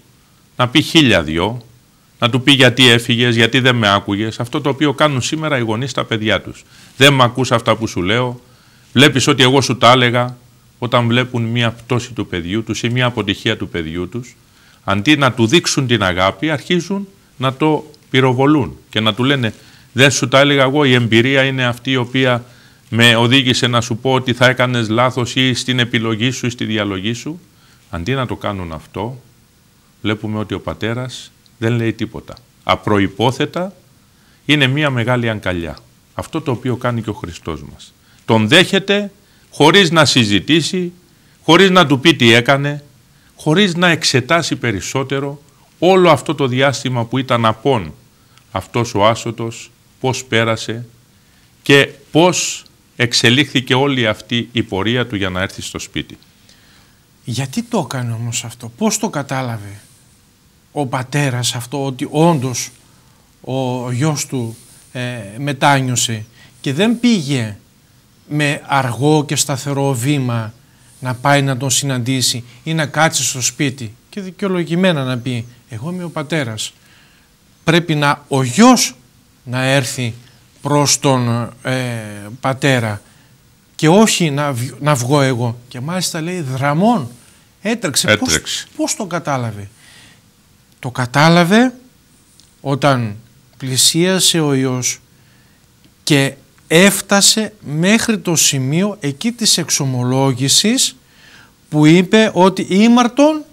να πει χίλια δυο, να του πει γιατί έφυγες, γιατί δεν με άκουγες. Αυτό το οποίο κάνουν σήμερα οι γονείς στα παιδιά τους. Δεν με ακούς αυτά που σου λέω. Βλέπεις ότι εγώ σου τα έλεγα όταν βλέπουν μία πτώση του παιδιού τους ή μία αποτυχία του παιδιού τους, αντί να του δείξουν την αγάπη, αρχίζουν να το πυροβολούν και να του λένε «Δεν σου τα έλεγα εγώ, η εμπειρία είναι αυτή η οποία με οδήγησε να σου πω ότι θα έκανες λάθος ή στην επιλογή σου ή στη διαλογή σου». Αντί να το κάνουν αυτό, βλέπουμε ότι ο πατέρας δεν λέει τίποτα. Απροϋπόθετα είναι μία μεγάλη αγκαλιά. Αυτό το οποίο κάνει και ο Χριστός μας. Τον δέχεται χωρίς να συζητήσει, χωρίς να του πει τι έκανε, χωρίς να εξετάσει περισσότερο όλο αυτό το διάστημα που ήταν απόν αυτός ο άσωτος, πώς πέρασε και πώς εξελίχθηκε όλη αυτή η πορεία του για να έρθει στο σπίτι. Γιατί το έκανε όμως αυτό, πώς το κατάλαβε ο πατέρας αυτό ότι όντως ο γιος του ε, μετάνιωσε και δεν πήγε με αργό και σταθερό βήμα να πάει να τον συναντήσει ή να κάτσει στο σπίτι και δικαιολογημένα να πει εγώ είμαι ο πατέρας. Πρέπει να ο γιος να έρθει προς τον ε, πατέρα και όχι να, να βγω εγώ. Και μάλιστα λέει δραμών. Έτρεξε. Έτρεξε. Πώς, το κατάλαβε. Το κατάλαβε όταν πλησίασε ο γιος και έφτασε μέχρι το σημείο εκεί της εξομολόγησης που είπε ότι ήμαρτον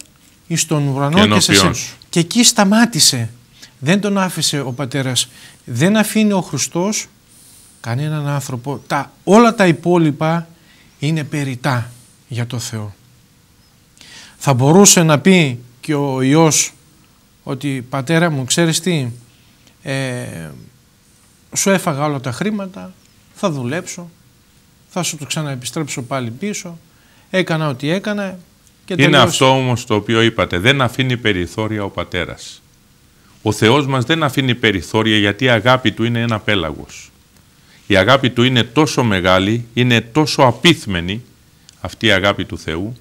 εις τον ουρανό και, σε Και εκεί σταμάτησε. Δεν τον άφησε ο πατέρας. Δεν αφήνει ο Χριστός κανέναν άνθρωπο. Τα, όλα τα υπόλοιπα είναι περιτά για το Θεό. Θα μπορούσε να πει και ο Υιός ότι «Πατέρα μου, ξέρεις τι, ε, σου έφαγα όλα τα χρήματα, θα δουλέψω, θα σου το ξαναεπιστρέψω πάλι πίσω, έκανα ό,τι έκανα και τελείωσε. Είναι αυτό όμως το οποίο είπατε, δεν αφήνει περιθώρια ο πατέρας. Ο Θεός μας δεν αφήνει περιθώρια γιατί η αγάπη Του είναι ένα πέλαγος. Η αγάπη Του είναι τόσο μεγάλη, είναι τόσο απίθμενη αυτή η αγάπη του Θεού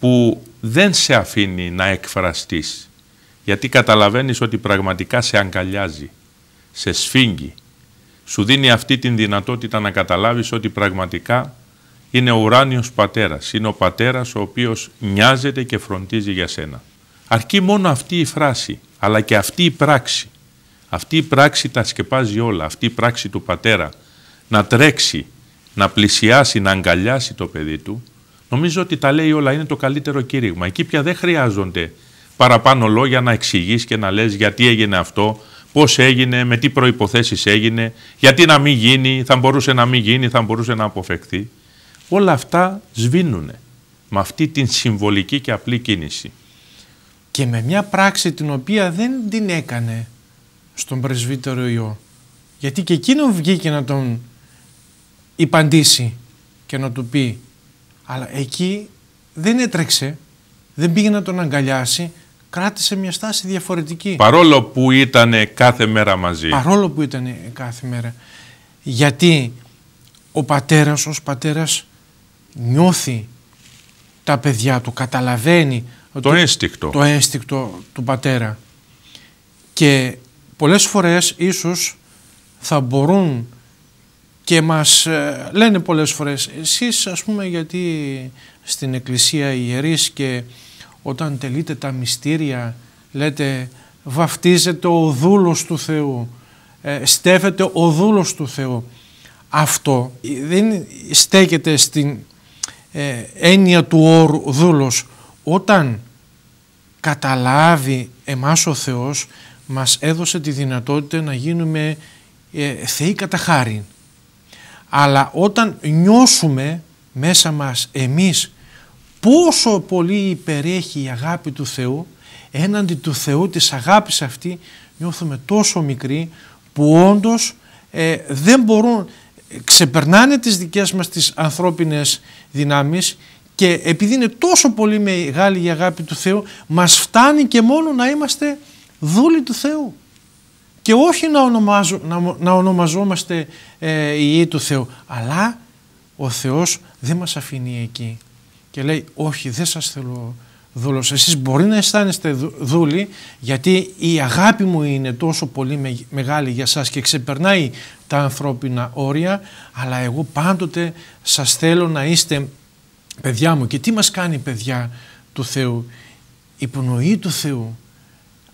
που δεν σε αφήνει να εκφραστείς γιατί καταλαβαίνεις ότι πραγματικά σε αγκαλιάζει, σε σφίγγει, σου δίνει αυτή την δυνατότητα να καταλάβεις ότι πραγματικά είναι ο ουράνιος πατέρας, είναι ο πατέρας ο οποίος νοιάζεται και φροντίζει για σένα. Αρκεί μόνο αυτή η φράση, αλλά και αυτή η πράξη. Αυτή η πράξη τα σκεπάζει όλα, αυτή η πράξη του πατέρα να τρέξει, να πλησιάσει, να αγκαλιάσει το παιδί του, νομίζω ότι τα λέει όλα, είναι το καλύτερο κήρυγμα. Εκεί πια δεν χρειάζονται παραπάνω λόγια να εξηγείς και να λες γιατί έγινε αυτό, Πώς έγινε, με τι προποθέσει έγινε, γιατί να μην γίνει, θα μπορούσε να μην γίνει, θα μπορούσε να αποφευχθεί. Όλα αυτά σβήνουν με αυτή την συμβολική και απλή κίνηση. Και με μια πράξη την οποία δεν την έκανε στον πρεσβύτερο ιό. Γιατί και εκείνο βγήκε να τον υπαντήσει και να του πει. Αλλά εκεί δεν έτρεξε, δεν πήγε να τον αγκαλιάσει, κράτησε μια στάση διαφορετική. Παρόλο που ήταν κάθε μέρα μαζί. Παρόλο που ήταν κάθε μέρα. Γιατί ο πατέρας ως πατέρας νιώθει τα παιδιά του, καταλαβαίνει το ένστικτο. το ένστικτο του πατέρα. Και πολλές φορές ίσως θα μπορούν και μας ε, λένε πολλές φορές εσείς ας πούμε γιατί στην εκκλησία οι ιερείς και όταν τελείτε τα μυστήρια, λέτε βαφτίζεται ο δούλος του Θεού, ε, στέφεται ο δούλος του Θεού. Αυτό δεν στέκεται στην ε, έννοια του όρου δούλος. Όταν καταλάβει εμάς ο Θεός, μας έδωσε τη δυνατότητα να γίνουμε ε, θεοί κατά χάρη. Αλλά όταν νιώσουμε μέσα μας εμείς πόσο πολύ υπερέχει η αγάπη του Θεού, έναντι του Θεού της αγάπης αυτή νιώθουμε τόσο μικροί που όντως ε, δεν μπορούν, ξεπερνάνε τις δικές μας τις ανθρώπινες δυνάμεις και επειδή είναι τόσο πολύ μεγάλη η αγάπη του Θεού μας φτάνει και μόνο να είμαστε δούλοι του Θεού και όχι να, ονομάζω, να, να ονομαζόμαστε ε, ιοί του Θεού αλλά ο Θεός δεν μας αφήνει εκεί και λέει όχι δεν σας θέλω δούλος. Εσείς μπορεί να αισθάνεστε δούλοι γιατί η αγάπη μου είναι τόσο πολύ μεγάλη για σας και ξεπερνάει τα ανθρώπινα όρια αλλά εγώ πάντοτε σας θέλω να είστε παιδιά μου. Και τι μας κάνει παιδιά του Θεού. Υπονοεί του Θεού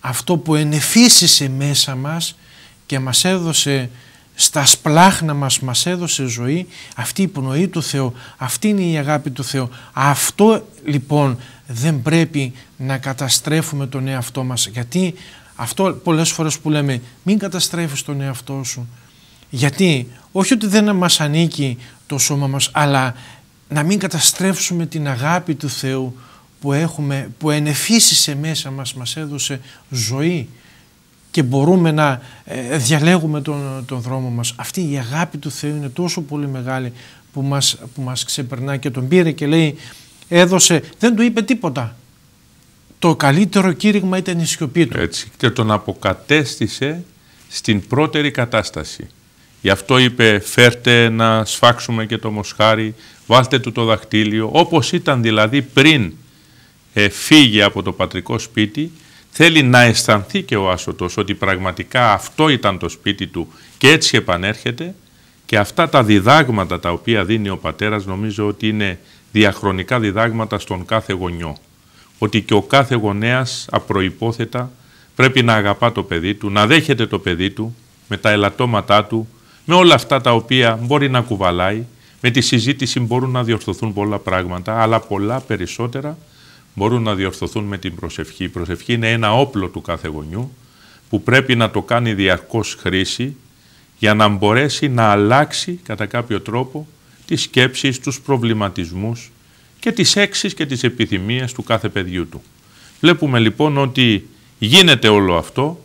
αυτό που ενεφύσισε μέσα μας και μας έδωσε στα σπλάχνα μας μας έδωσε ζωή, αυτή η πνοή του Θεού, αυτή είναι η αγάπη του Θεού. Αυτό λοιπόν δεν πρέπει να καταστρέφουμε τον εαυτό μας, γιατί αυτό πολλές φορές που λέμε μην καταστρέφεις τον εαυτό σου. Γιατί όχι ότι δεν μας ανήκει το σώμα μας, αλλά να μην καταστρέψουμε την αγάπη του Θεού που, έχουμε, που ενεφύσισε μέσα μας, μας έδωσε ζωή και μπορούμε να ε, διαλέγουμε τον, τον δρόμο μας. Αυτή η αγάπη του Θεού είναι τόσο πολύ μεγάλη που μας, που μας ξεπερνά και τον πήρε και λέει έδωσε, δεν του είπε τίποτα. Το καλύτερο κήρυγμα ήταν η σιωπή του. Έτσι και τον αποκατέστησε στην πρώτερη κατάσταση. Γι' αυτό είπε φέρτε να σφάξουμε και το μοσχάρι, βάλτε του το δαχτύλιο, όπως ήταν δηλαδή πριν ε, φύγει από το πατρικό σπίτι θέλει να αισθανθεί και ο Άσωτος ότι πραγματικά αυτό ήταν το σπίτι του και έτσι επανέρχεται και αυτά τα διδάγματα τα οποία δίνει ο πατέρας νομίζω ότι είναι διαχρονικά διδάγματα στον κάθε γονιό. Ότι και ο κάθε γονέας απροϋπόθετα πρέπει να αγαπά το παιδί του, να δέχεται το παιδί του με τα ελαττώματά του, με όλα αυτά τα οποία μπορεί να κουβαλάει, με τη συζήτηση μπορούν να διορθωθούν πολλά πράγματα, αλλά πολλά περισσότερα μπορούν να διορθωθούν με την προσευχή. Η προσευχή είναι ένα όπλο του κάθε γονιού που πρέπει να το κάνει διαρκώς χρήση για να μπορέσει να αλλάξει κατά κάποιο τρόπο τις σκέψεις, τους προβληματισμούς και τις έξεις και τις επιθυμίες του κάθε παιδιού του. Βλέπουμε λοιπόν ότι γίνεται όλο αυτό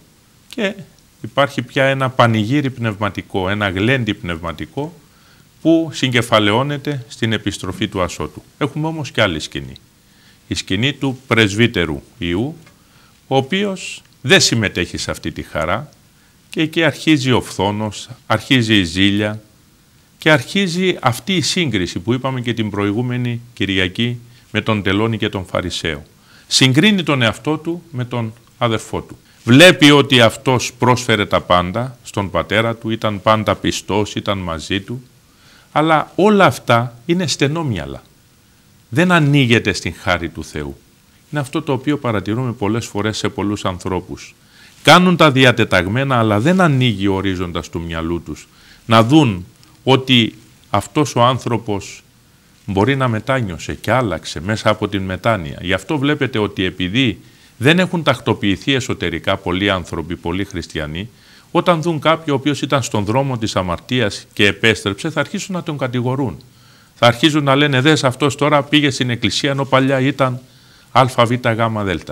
και υπάρχει πια ένα πανηγύρι πνευματικό, ένα γλέντι πνευματικό που συγκεφαλαιώνεται στην επιστροφή του ασώτου. Έχουμε όμως και άλλη σκηνή η σκηνή του πρεσβύτερου Ιού, ο οποίος δεν συμμετέχει σε αυτή τη χαρά και εκεί αρχίζει ο φθόνος, αρχίζει η ζήλια και αρχίζει αυτή η σύγκριση που είπαμε και την προηγούμενη Κυριακή με τον Τελώνη και τον Φαρισαίο. Συγκρίνει τον εαυτό του με τον αδερφό του. Βλέπει ότι αυτός πρόσφερε τα πάντα στον πατέρα του, ήταν πάντα πιστός, ήταν μαζί του, αλλά όλα αυτά είναι στενόμυαλα δεν ανοίγεται στην χάρη του Θεού. Είναι αυτό το οποίο παρατηρούμε πολλές φορές σε πολλούς ανθρώπους. Κάνουν τα διατεταγμένα αλλά δεν ανοίγει ο ορίζοντας του μυαλού τους. Να δουν ότι αυτός ο άνθρωπος μπορεί να μετάνιωσε και άλλαξε μέσα από την μετάνοια. Γι' αυτό βλέπετε ότι επειδή δεν έχουν τακτοποιηθεί εσωτερικά πολλοί άνθρωποι, πολλοί χριστιανοί, όταν δουν κάποιον ο οποίος ήταν στον δρόμο της αμαρτίας και επέστρεψε θα αρχίσουν να τον κατηγορούν θα αρχίζουν να λένε «Δες αυτός τώρα πήγε στην εκκλησία ενώ παλιά ήταν α, β, γ, δ».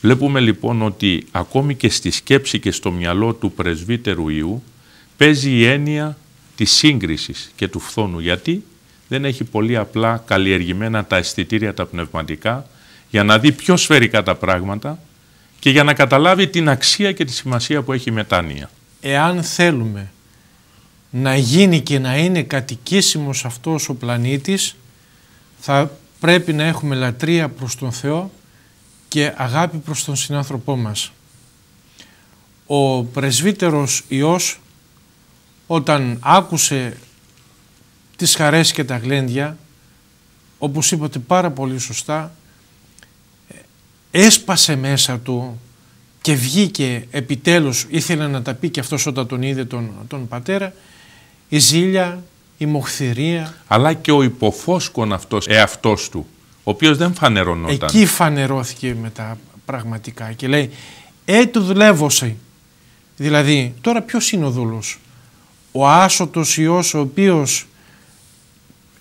Βλέπουμε λοιπόν ότι ακόμη και στη σκέψη και στο μυαλό του πρεσβύτερου Ιού παίζει η έννοια της σύγκρισης και του φθόνου. Γιατί δεν έχει πολύ απλά καλλιεργημένα τα αισθητήρια τα πνευματικά για να δει πιο σφαιρικά τα πράγματα και για να καταλάβει την αξία και τη σημασία που έχει η μετάνοια. Εάν θέλουμε να γίνει και να είναι κατοικήσιμος αυτός ο πλανήτης θα πρέπει να έχουμε λατρεία προς τον Θεό και αγάπη προς τον συνάνθρωπό μας. Ο πρεσβύτερος Υιός όταν άκουσε τις χαρές και τα γλέντια όπως είπατε πάρα πολύ σωστά έσπασε μέσα του και βγήκε επιτέλους, ήθελε να τα πει και αυτός όταν τον είδε τον πατέρα, η ζήλια, η μοχθηρία. Αλλά και ο υποφόσκον αυτός, εαυτός του, ο οποίος δεν φανερωνόταν. Εκεί φανερώθηκε μετά πραγματικά και λέει «Ε, του δουλεύωσε». Δηλαδή, τώρα ποιος είναι ο δούλος. Ο άσωτος Υιός ο οποίος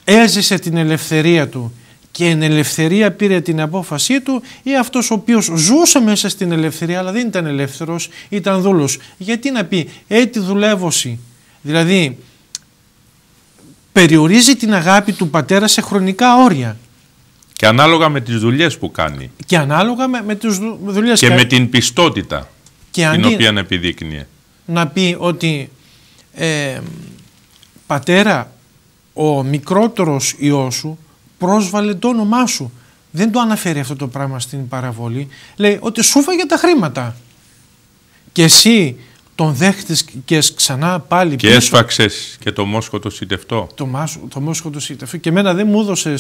έζησε την ελευθερία του και εν ελευθερία πήρε την απόφασή του ή αυτός ο οποίος ζούσε μέσα στην ελευθερία αλλά δεν ήταν ελεύθερος, ήταν δούλος. Γιατί να πει έτη «Ε, δουλεύωση». Δηλαδή, περιορίζει την αγάπη του πατέρα σε χρονικά όρια. Και ανάλογα με τις δουλειές που κάνει. Και ανάλογα με, με τις δουλειές Και με την πιστότητα και την οποία να Να πει ότι ε, πατέρα ο μικρότερος ιός σου πρόσβαλε το όνομά σου. Δεν το αναφέρει αυτό το πράγμα στην παραβολή. Λέει ότι σου φάγε τα χρήματα. Και εσύ τον δέχτηκε ξανά πάλι και Και έσφαξες και το μόσχο το σιτευτό. Το, το μόσχο το σιτευτό. Και μένα δεν μου έδωσες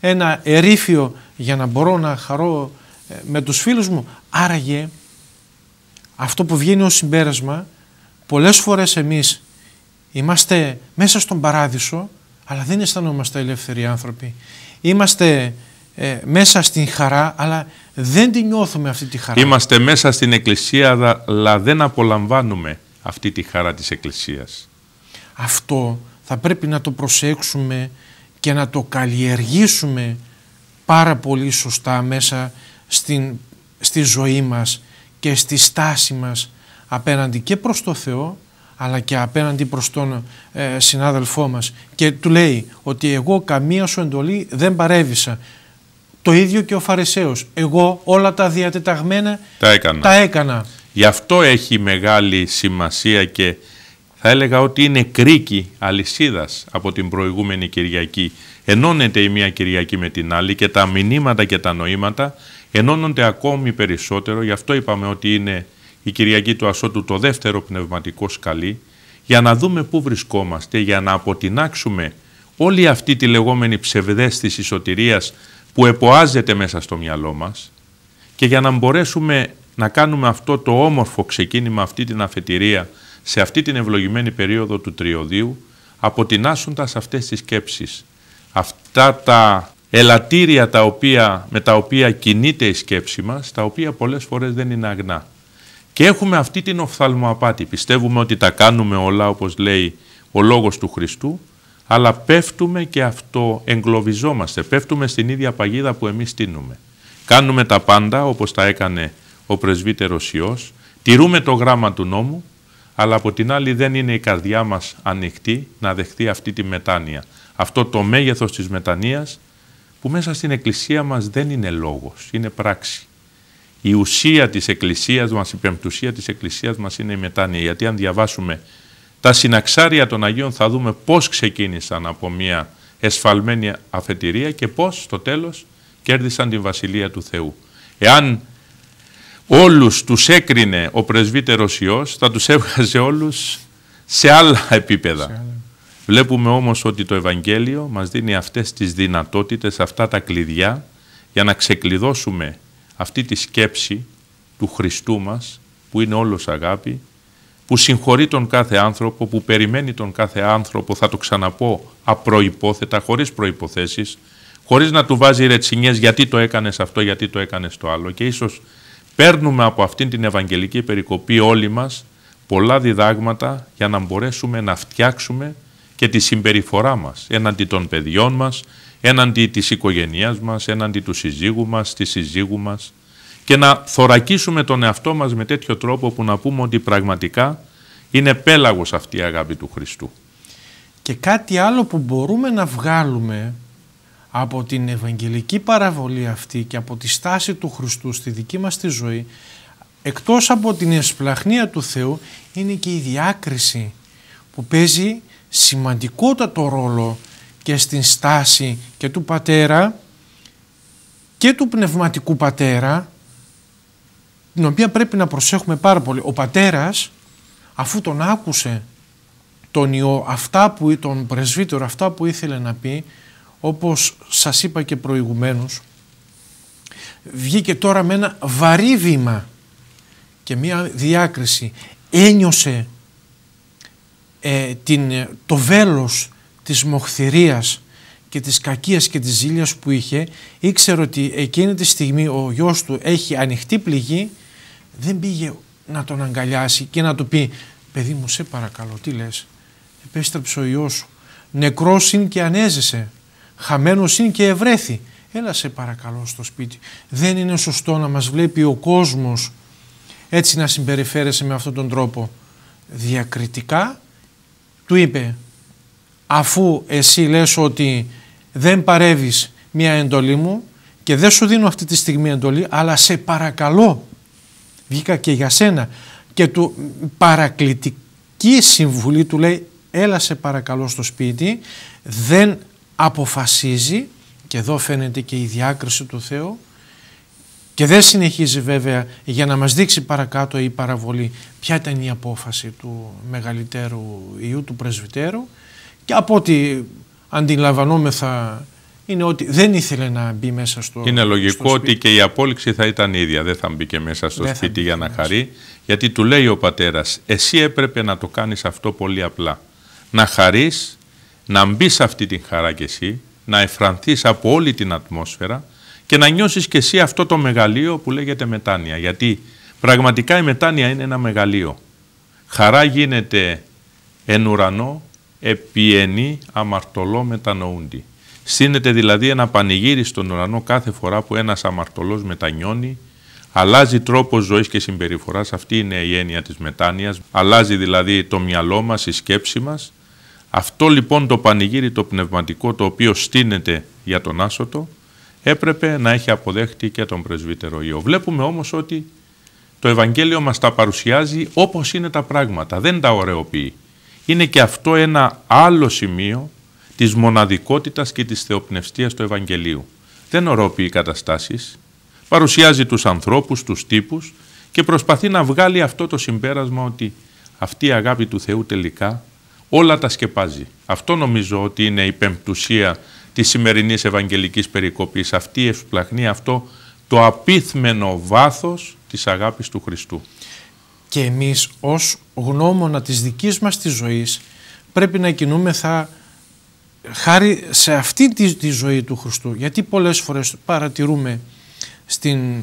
ένα ερήφιο για να μπορώ να χαρώ ε, με τους φίλους μου. Άραγε αυτό που βγαίνει ως συμπέρασμα, πολλές φορές εμείς είμαστε μέσα στον παράδεισο, αλλά δεν αισθανόμαστε ελεύθεροι άνθρωποι. Είμαστε ε, μέσα στην χαρά, αλλά δεν την νιώθουμε αυτή τη χαρά. Είμαστε μέσα στην Εκκλησία, αλλά δεν απολαμβάνουμε αυτή τη χαρά της Εκκλησίας. Αυτό θα πρέπει να το προσέξουμε και να το καλλιεργήσουμε πάρα πολύ σωστά μέσα στην, στη ζωή μας και στη στάση μας απέναντι και προς το Θεό αλλά και απέναντι προς τον ε, συνάδελφό μας και του λέει ότι εγώ καμία σου εντολή δεν παρέβησα το ίδιο και ο Φαρισαίος. Εγώ όλα τα διατεταγμένα τα έκανα. τα έκανα. Γι' αυτό έχει μεγάλη σημασία και θα έλεγα ότι είναι κρίκη αλυσίδας από την προηγούμενη Κυριακή. Ενώνεται η μία Κυριακή με την άλλη και τα μηνύματα και τα νοήματα ενώνονται ακόμη περισσότερο. Γι' αυτό είπαμε ότι είναι η Κυριακή του Ασώτου το δεύτερο πνευματικό σκαλί για να δούμε πού βρισκόμαστε, για να αποτινάξουμε όλη αυτή τη λεγόμενη ψευδέστηση σωτηρίας που εποάζεται μέσα στο μυαλό μας και για να μπορέσουμε να κάνουμε αυτό το όμορφο ξεκίνημα, αυτή την αφετηρία, σε αυτή την ευλογημένη περίοδο του Τριωδίου, αποτινάσσοντας αυτές τις σκέψεις, αυτά τα ελαττήρια τα οποία, με τα οποία κινείται η σκέψη μας, τα οποία πολλές φορές δεν είναι αγνά. Και έχουμε αυτή την οφθαλμοαπάτη. Πιστεύουμε ότι τα κάνουμε όλα, όπως λέει ο Λόγος του Χριστού, αλλά πέφτουμε και αυτό εγκλωβιζόμαστε, πέφτουμε στην ίδια παγίδα που εμείς τίνουμε. Κάνουμε τα πάντα όπως τα έκανε ο πρεσβύτερος Υιός, τηρούμε το γράμμα του νόμου, αλλά από την άλλη δεν είναι η καρδιά μας ανοιχτή να δεχτεί αυτή τη μετάνοια. Αυτό το μέγεθος της μετανοίας που μέσα στην Εκκλησία μας δεν είναι λόγος, είναι πράξη. Η ουσία της Εκκλησίας μας, η πεμπτουσία της Εκκλησίας μας είναι η μετάνοια. Γιατί αν διαβάσουμε τα συναξάρια των Αγίων θα δούμε πώς ξεκίνησαν από μια εσφαλμένη αφετηρία και πώς στο τέλος κέρδισαν την Βασιλεία του Θεού. Εάν όλους τους έκρινε ο πρεσβύτερος Υιός, θα τους έβγαζε όλους σε άλλα επίπεδα. Βλέπουμε όμως ότι το Ευαγγέλιο μας δίνει αυτές τις δυνατότητες, αυτά τα κλειδιά, για να ξεκλειδώσουμε αυτή τη σκέψη του Χριστού μας, που είναι όλος αγάπη, που συγχωρεί τον κάθε άνθρωπο, που περιμένει τον κάθε άνθρωπο, θα το ξαναπώ, απροϋπόθετα, χωρίς προϋποθέσεις, χωρίς να του βάζει ρετσινιές γιατί το έκανες αυτό, γιατί το έκανες το άλλο. Και ίσως παίρνουμε από αυτήν την Ευαγγελική περικοπή όλοι μας πολλά διδάγματα για να μπορέσουμε να φτιάξουμε και τη συμπεριφορά μας έναντι των παιδιών μας, έναντι της οικογένειάς μας, έναντι του συζύγου μας, της συζύγου μας και να θωρακίσουμε τον εαυτό μας με τέτοιο τρόπο που να πούμε ότι πραγματικά είναι πέλαγος αυτή η αγάπη του Χριστού. Και κάτι άλλο που μπορούμε να βγάλουμε από την ευαγγελική παραβολή αυτή και από τη στάση του Χριστού στη δική μας τη ζωή, εκτός από την εσπλαχνία του Θεού, είναι και η διάκριση που παίζει σημαντικότατο ρόλο και στην στάση και του πατέρα και του πνευματικού πατέρα την οποία πρέπει να προσέχουμε πάρα πολύ. Ο πατέρας, αφού τον άκουσε τον ιό, αυτά που, τον πρεσβύτερο, αυτά που ήθελε να πει, όπως σας είπα και προηγουμένως, βγήκε τώρα με ένα βαρύ βήμα και μία διάκριση. Ένιωσε ε, την, ε, το βέλος της μοχθηρίας και της κακίας και της ζήλιας που είχε, ήξερε ότι εκείνη τη στιγμή ο γιος του έχει ανοιχτή πληγή δεν πήγε να τον αγκαλιάσει και να του πει «Παιδί μου, σε παρακαλώ, τι λες, επέστρεψε ο Υιός σου, νεκρός είναι και ανέζεσαι, χαμένος είναι και ευρέθη, έλα σε παρακαλώ στο σπίτι». Δεν είναι σωστό να μας βλέπει ο κόσμος έτσι να συμπεριφέρεσαι με αυτόν τον τρόπο. Διακριτικά του είπε «Αφού εσύ λες ότι δεν παρεύεις μία εντολή μου και δεν σου δίνω αυτή τη στιγμή εντολή, αλλά σε παρακαλώ βγήκα και για σένα και του παρακλητική συμβουλή του λέει έλα σε παρακαλώ στο σπίτι, δεν αποφασίζει και εδώ φαίνεται και η διάκριση του Θεού και δεν συνεχίζει βέβαια για να μας δείξει παρακάτω η παραβολή ποια ήταν η απόφαση του μεγαλύτερου ιού, του πρεσβυτέρου και από ό,τι αντιλαμβανόμεθα είναι ότι δεν ήθελε να μπει μέσα στο. Είναι λογικό ότι και η απόλυξη θα ήταν ίδια. Δεν θα μπήκε μέσα στο δεν σπίτι για να μέσα. χαρεί. Γιατί του λέει ο πατέρας, εσύ έπρεπε να το κάνεις αυτό πολύ απλά. Να χαρείς, να μπεις σε αυτή την χαρά κι εσύ, να εφρανθείς από όλη την ατμόσφαιρα και να νιώσεις κι εσύ αυτό το μεγαλείο που λέγεται μετάνοια. Γιατί πραγματικά η μετάνοια είναι ένα μεγαλείο. Χαρά γίνεται εν ουρανό, επιενή αμαρτωλό μετανοούντι. Σύνεται δηλαδή ένα πανηγύρι στον ουρανό κάθε φορά που ένας αμαρτωλός μετανιώνει, αλλάζει τρόπος ζωής και συμπεριφοράς, αυτή είναι η έννοια της μετάνοιας, αλλάζει δηλαδή το μυαλό μας, η σκέψη μας. Αυτό λοιπόν το πανηγύρι το πνευματικό το οποίο στείνεται για τον άσωτο, έπρεπε να έχει αποδέχτη και τον πρεσβύτερο ιό. Βλέπουμε όμως ότι το Ευαγγέλιο μας τα παρουσιάζει όπως είναι τα πράγματα, δεν τα ωρεοποιεί. Είναι και αυτό ένα άλλο σημείο της μοναδικότητας και της θεοπνευστίας του Ευαγγελίου. Δεν ορόπει οι καταστάσεις, παρουσιάζει τους ανθρώπους, τους τύπους και προσπαθεί να βγάλει αυτό το συμπέρασμα ότι αυτή η αγάπη του Θεού τελικά όλα τα σκεπάζει. Αυτό νομίζω ότι είναι η πεμπτουσία της σημερινής Ευαγγελικής Περικοπής, αυτή η ευσπλαχνία, αυτό το απίθμενο βάθος της αγάπης του Χριστού. Και εμείς ως γνώμονα της δικής μας της ζωής πρέπει να κινούμεθα χάρη σε αυτή τη, ζωή του Χριστού. Γιατί πολλές φορές παρατηρούμε στην,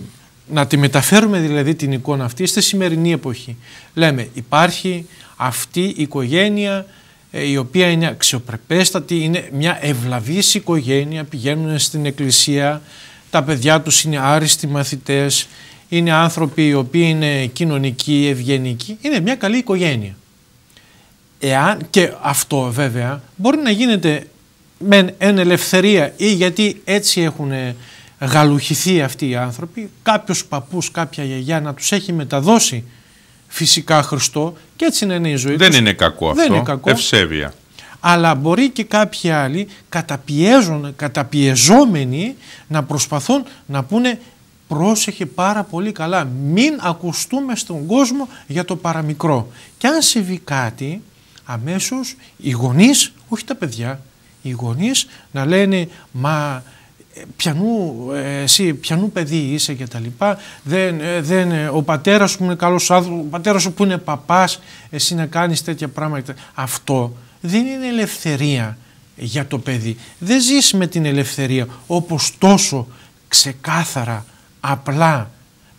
να τη μεταφέρουμε δηλαδή την εικόνα αυτή στη σημερινή εποχή. Λέμε υπάρχει αυτή η οικογένεια ε, η οποία είναι αξιοπρεπέστατη, είναι μια ευλαβής οικογένεια, πηγαίνουν στην εκκλησία, τα παιδιά τους είναι άριστοι μαθητές, είναι άνθρωποι οι οποίοι είναι κοινωνικοί, ευγενικοί, είναι μια καλή οικογένεια. Εάν και αυτό βέβαια μπορεί να γίνεται με εν ελευθερία ή γιατί έτσι έχουν ε, γαλουχηθεί αυτοί οι άνθρωποι, κάποιος παππούς, κάποια γιαγιά να τους έχει μεταδώσει φυσικά Χριστό και έτσι να είναι η ζωή Δεν είναι κακό Δεν αυτό, είναι κακό. ευσέβεια. Αλλά μπορεί και κάποιοι άλλοι καταπιέζουν, καταπιεζόμενοι να προσπαθούν να πούνε πρόσεχε πάρα πολύ καλά, μην ακουστούμε στον κόσμο για το παραμικρό. Και αν συμβεί κάτι, αμέσως οι γονείς, όχι τα παιδιά, οι γονείς να λένε «Μα ε, πιανού, ε, εσύ, πιανού παιδί είσαι και τα λοιπά, δεν, ε, δεν, ο πατέρας που είναι καλός άνθρωπος, ο πατέρας σου που είναι παπάς, εσύ να κάνεις τέτοια πράγματα». Αυτό δεν είναι ελευθερία για το παιδί. Δεν ζεις με την ελευθερία όπως τόσο ξεκάθαρα, απλά,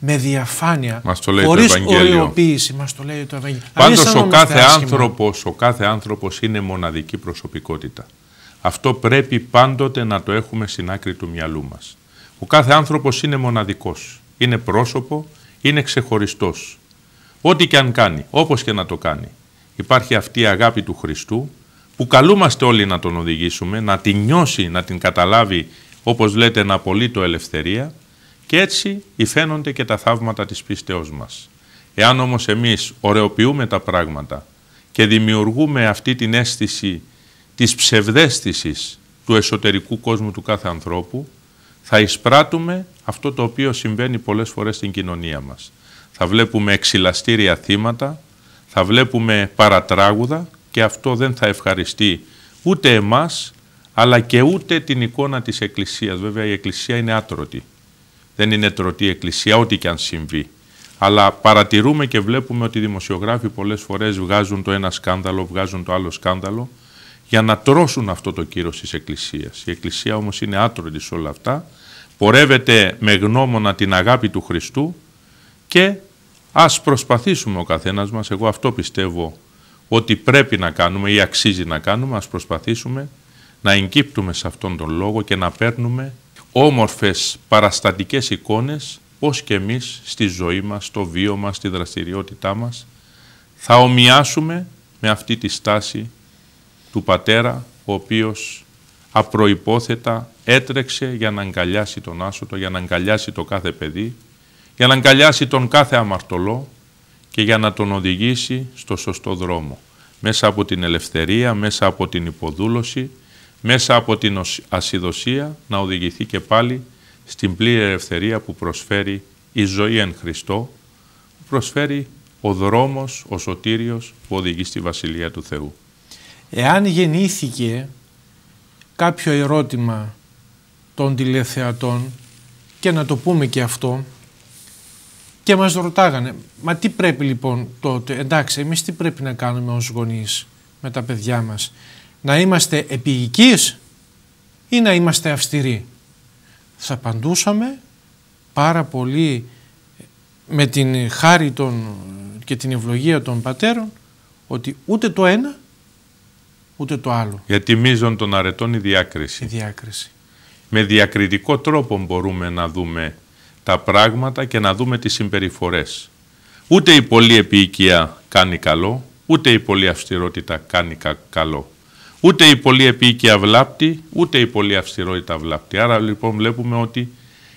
με διαφάνεια, μας το λέει χωρίς το οριοποίηση, μας το λέει το Ευαγγέλιο. Πάντως ο κάθε, άνθρωπος, ο κάθε άνθρωπος είναι μοναδική προσωπικότητα. Αυτό πρέπει πάντοτε να το έχουμε στην άκρη του μυαλού μας. Ο κάθε άνθρωπος είναι μοναδικός, είναι πρόσωπο, είναι ξεχωριστός. Ό,τι και αν κάνει, όπως και να το κάνει. Υπάρχει αυτή η αγάπη του Χριστού που καλούμαστε όλοι να τον οδηγήσουμε, να την νιώσει, να την καταλάβει, όπως λέτε, να απολύτω ελευθερία, και έτσι υφαίνονται και τα θαύματα της πίστεώς μας. Εάν όμως εμείς ωρεοποιούμε τα πράγματα και δημιουργούμε αυτή την αίσθηση της ψευδέστησης του εσωτερικού κόσμου του κάθε ανθρώπου, θα εισπράττουμε αυτό το οποίο συμβαίνει πολλές φορές στην κοινωνία μας. Θα βλέπουμε εξυλαστήρια θύματα, θα βλέπουμε παρατράγουδα και αυτό δεν θα ευχαριστεί ούτε εμάς, αλλά και ούτε την εικόνα της Εκκλησίας. Βέβαια η Εκκλησία είναι άτρωτη δεν είναι τρωτή εκκλησία, ό,τι και αν συμβεί. Αλλά παρατηρούμε και βλέπουμε ότι οι δημοσιογράφοι πολλές φορές βγάζουν το ένα σκάνδαλο, βγάζουν το άλλο σκάνδαλο για να τρώσουν αυτό το κύρος της Εκκλησίας. Η Εκκλησία όμως είναι άτρωτη σε όλα αυτά, πορεύεται με γνώμονα την αγάπη του Χριστού και ας προσπαθήσουμε ο καθένας μας, εγώ αυτό πιστεύω ότι πρέπει να κάνουμε ή αξίζει να κάνουμε, ας προσπαθήσουμε να εγκύπτουμε σε αυτόν τον λόγο και να παίρνουμε όμορφες παραστατικές εικόνες πώς και εμείς στη ζωή μας, στο βίο μας, στη δραστηριότητά μας θα ομοιάσουμε με αυτή τη στάση του πατέρα ο οποίος απροϋπόθετα έτρεξε για να αγκαλιάσει τον άσωτο, για να αγκαλιάσει το κάθε παιδί, για να αγκαλιάσει τον κάθε αμαρτωλό και για να τον οδηγήσει στο σωστό δρόμο. Μέσα από την ελευθερία, μέσα από την υποδούλωση, μέσα από την ασυδοσία να οδηγηθεί και πάλι στην πλήρη ελευθερία που προσφέρει η ζωή εν Χριστώ, που προσφέρει ο δρόμος, ο σωτήριος που οδηγεί στη Βασιλεία του Θεού. Εάν γεννήθηκε κάποιο ερώτημα των τηλεθεατών και να το πούμε και αυτό και μας ρωτάγανε «Μα τι πρέπει λοιπόν τότε, εντάξει εμείς τι πρέπει να κάνουμε ως γονείς με τα παιδιά μας» να είμαστε επίοικείς ή να είμαστε αυστηροί. Θα απαντούσαμε πάρα πολύ με την χάρη των, και την ευλογία των πατέρων ότι ούτε το ένα ούτε το άλλο. Γιατί μίζων των αρετών η διάκριση. Με διακριτικό τρόπο μπορούμε να δούμε τα πράγματα και να δούμε τις συμπεριφορές. Ούτε η πολλή επίοικια κάνει καλό, ούτε η πολλή αυστηρότητα κάνει καλό. Ούτε η πολύ επίοικια βλάπτη, ούτε η πολύ αυστηρότητα βλάπτει. Άρα λοιπόν βλέπουμε ότι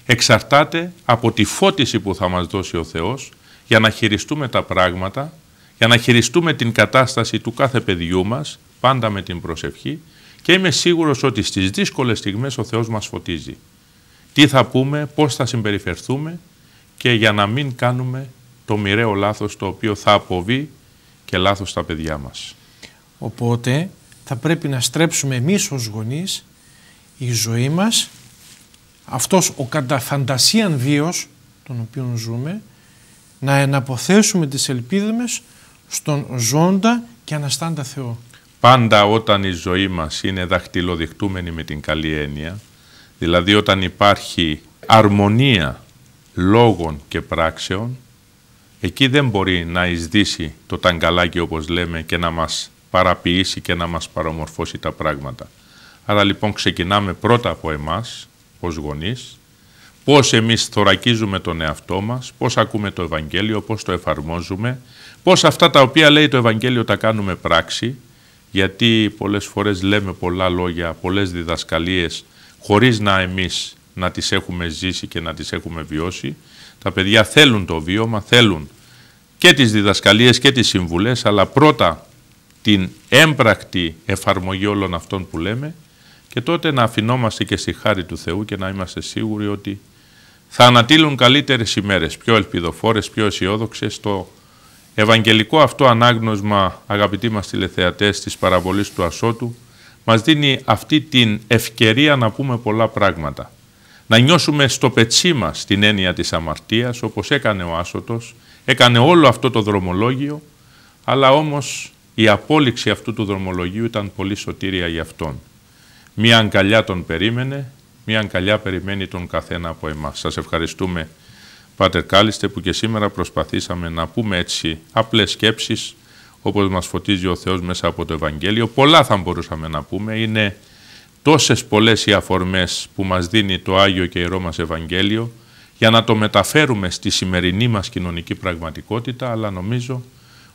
εξαρτάται από τη φώτιση που θα μας δώσει ο Θεός για να χειριστούμε τα πράγματα, για να χειριστούμε την κατάσταση του κάθε παιδιού μας, πάντα με την προσευχή και είμαι σίγουρος ότι στις δύσκολες στιγμές ο Θεός μας φωτίζει. Τι θα πούμε, πώς θα συμπεριφερθούμε και για να μην κάνουμε το μοιραίο λάθος το οποίο θα αποβεί και λάθος στα παιδιά μας. Οπότε θα πρέπει να στρέψουμε εμείς ως γονείς η ζωή μας, αυτός ο καταφαντασίαν βίος τον οποίο ζούμε, να εναποθέσουμε τις ελπίδες μας στον ζώντα και αναστάντα Θεό. Πάντα όταν η ζωή μας είναι δαχτυλοδεικτούμενη με την καλή έννοια, δηλαδή όταν υπάρχει αρμονία λόγων και πράξεων, εκεί δεν μπορεί να εισδύσει το ταγκαλάκι όπως λέμε και να μας παραποιήσει και να μας παραμορφώσει τα πράγματα. Άρα λοιπόν ξεκινάμε πρώτα από εμάς, ως γονείς, πώς εμείς θωρακίζουμε τον εαυτό μας, πώς ακούμε το Ευαγγέλιο, πώς το εφαρμόζουμε, πώς αυτά τα οποία λέει το Ευαγγέλιο τα κάνουμε πράξη, γιατί πολλές φορές λέμε πολλά λόγια, πολλές διδασκαλίες, χωρίς να εμείς να τις έχουμε ζήσει και να τις έχουμε βιώσει. Τα παιδιά θέλουν το βίωμα, θέλουν και τις διδασκαλίες και τις συμβουλές, αλλά πρώτα την έμπρακτη εφαρμογή όλων αυτών που λέμε και τότε να αφινόμαστε και στη χάρη του Θεού και να είμαστε σίγουροι ότι θα ανατείλουν καλύτερες ημέρες, πιο ελπιδοφόρες, πιο αισιόδοξες το ευαγγελικό αυτό ανάγνωσμα, αγαπητοί μας τηλεθεατές, της παραβολής του Ασώτου, μας δίνει αυτή την ευκαιρία να πούμε πολλά πράγματα. Να νιώσουμε στο πετσί μας την έννοια της αμαρτίας, όπως έκανε ο Άσωτος, έκανε όλο αυτό το δρομολόγιο, αλλά όμως η απόλυξη αυτού του δρομολογίου ήταν πολύ σωτήρια για αυτόν. Μία αγκαλιά τον περίμενε, μία αγκαλιά περιμένει τον καθένα από εμάς. Σας ευχαριστούμε, Πάτερ Κάλιστε, που και σήμερα προσπαθήσαμε να πούμε έτσι απλές σκέψεις, όπως μας φωτίζει ο Θεός μέσα από το Ευαγγέλιο. Πολλά θα μπορούσαμε να πούμε. Είναι τόσες πολλές οι αφορμές που μας δίνει το Άγιο και Ιερό μας Ευαγγέλιο, για να το μεταφέρουμε στη σημερινή μας κοινωνική πραγματικότητα, αλλά νομίζω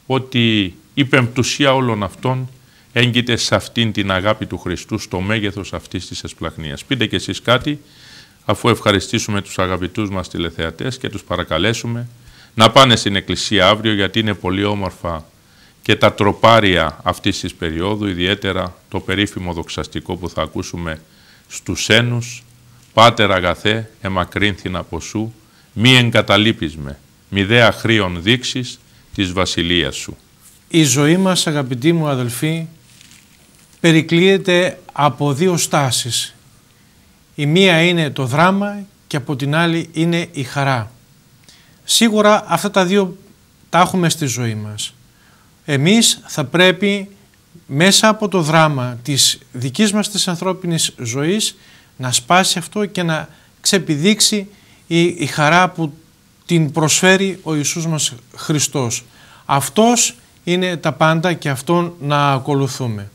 ότι η πεμπτουσία όλων αυτών έγκυται σε αυτήν την αγάπη του Χριστού, στο μέγεθος αυτής της εσπλαχνίας. Πείτε και εσείς κάτι, αφού ευχαριστήσουμε τους αγαπητούς μας τηλεθεατές και τους παρακαλέσουμε να πάνε στην εκκλησία αύριο γιατί είναι πολύ όμορφα και τα τροπάρια αυτής της περίοδου, ιδιαίτερα το περίφημο δοξαστικό που θα ακούσουμε στους ένους, «Πάτερ αγαθέ, εμακρύνθην από σου, μη εγκαταλείπεις με, μη δέα χρήων δείξεις της βασιλείας σου». Η ζωή μας, αγαπητοί μου αδελφοί, περικλείεται από δύο στάσεις. Η μία είναι το δράμα και από την άλλη είναι η χαρά. Σίγουρα αυτά τα δύο τα έχουμε στη ζωή μας. Εμείς θα πρέπει μέσα από το δράμα της δικής μας της ανθρώπινης ζωής να σπάσει αυτό και να ξεπηδείξει η, η χαρά που την προσφέρει ο Ιησούς μας Χριστός. Αυτός είναι τα πάντα και αυτόν να ακολουθούμε.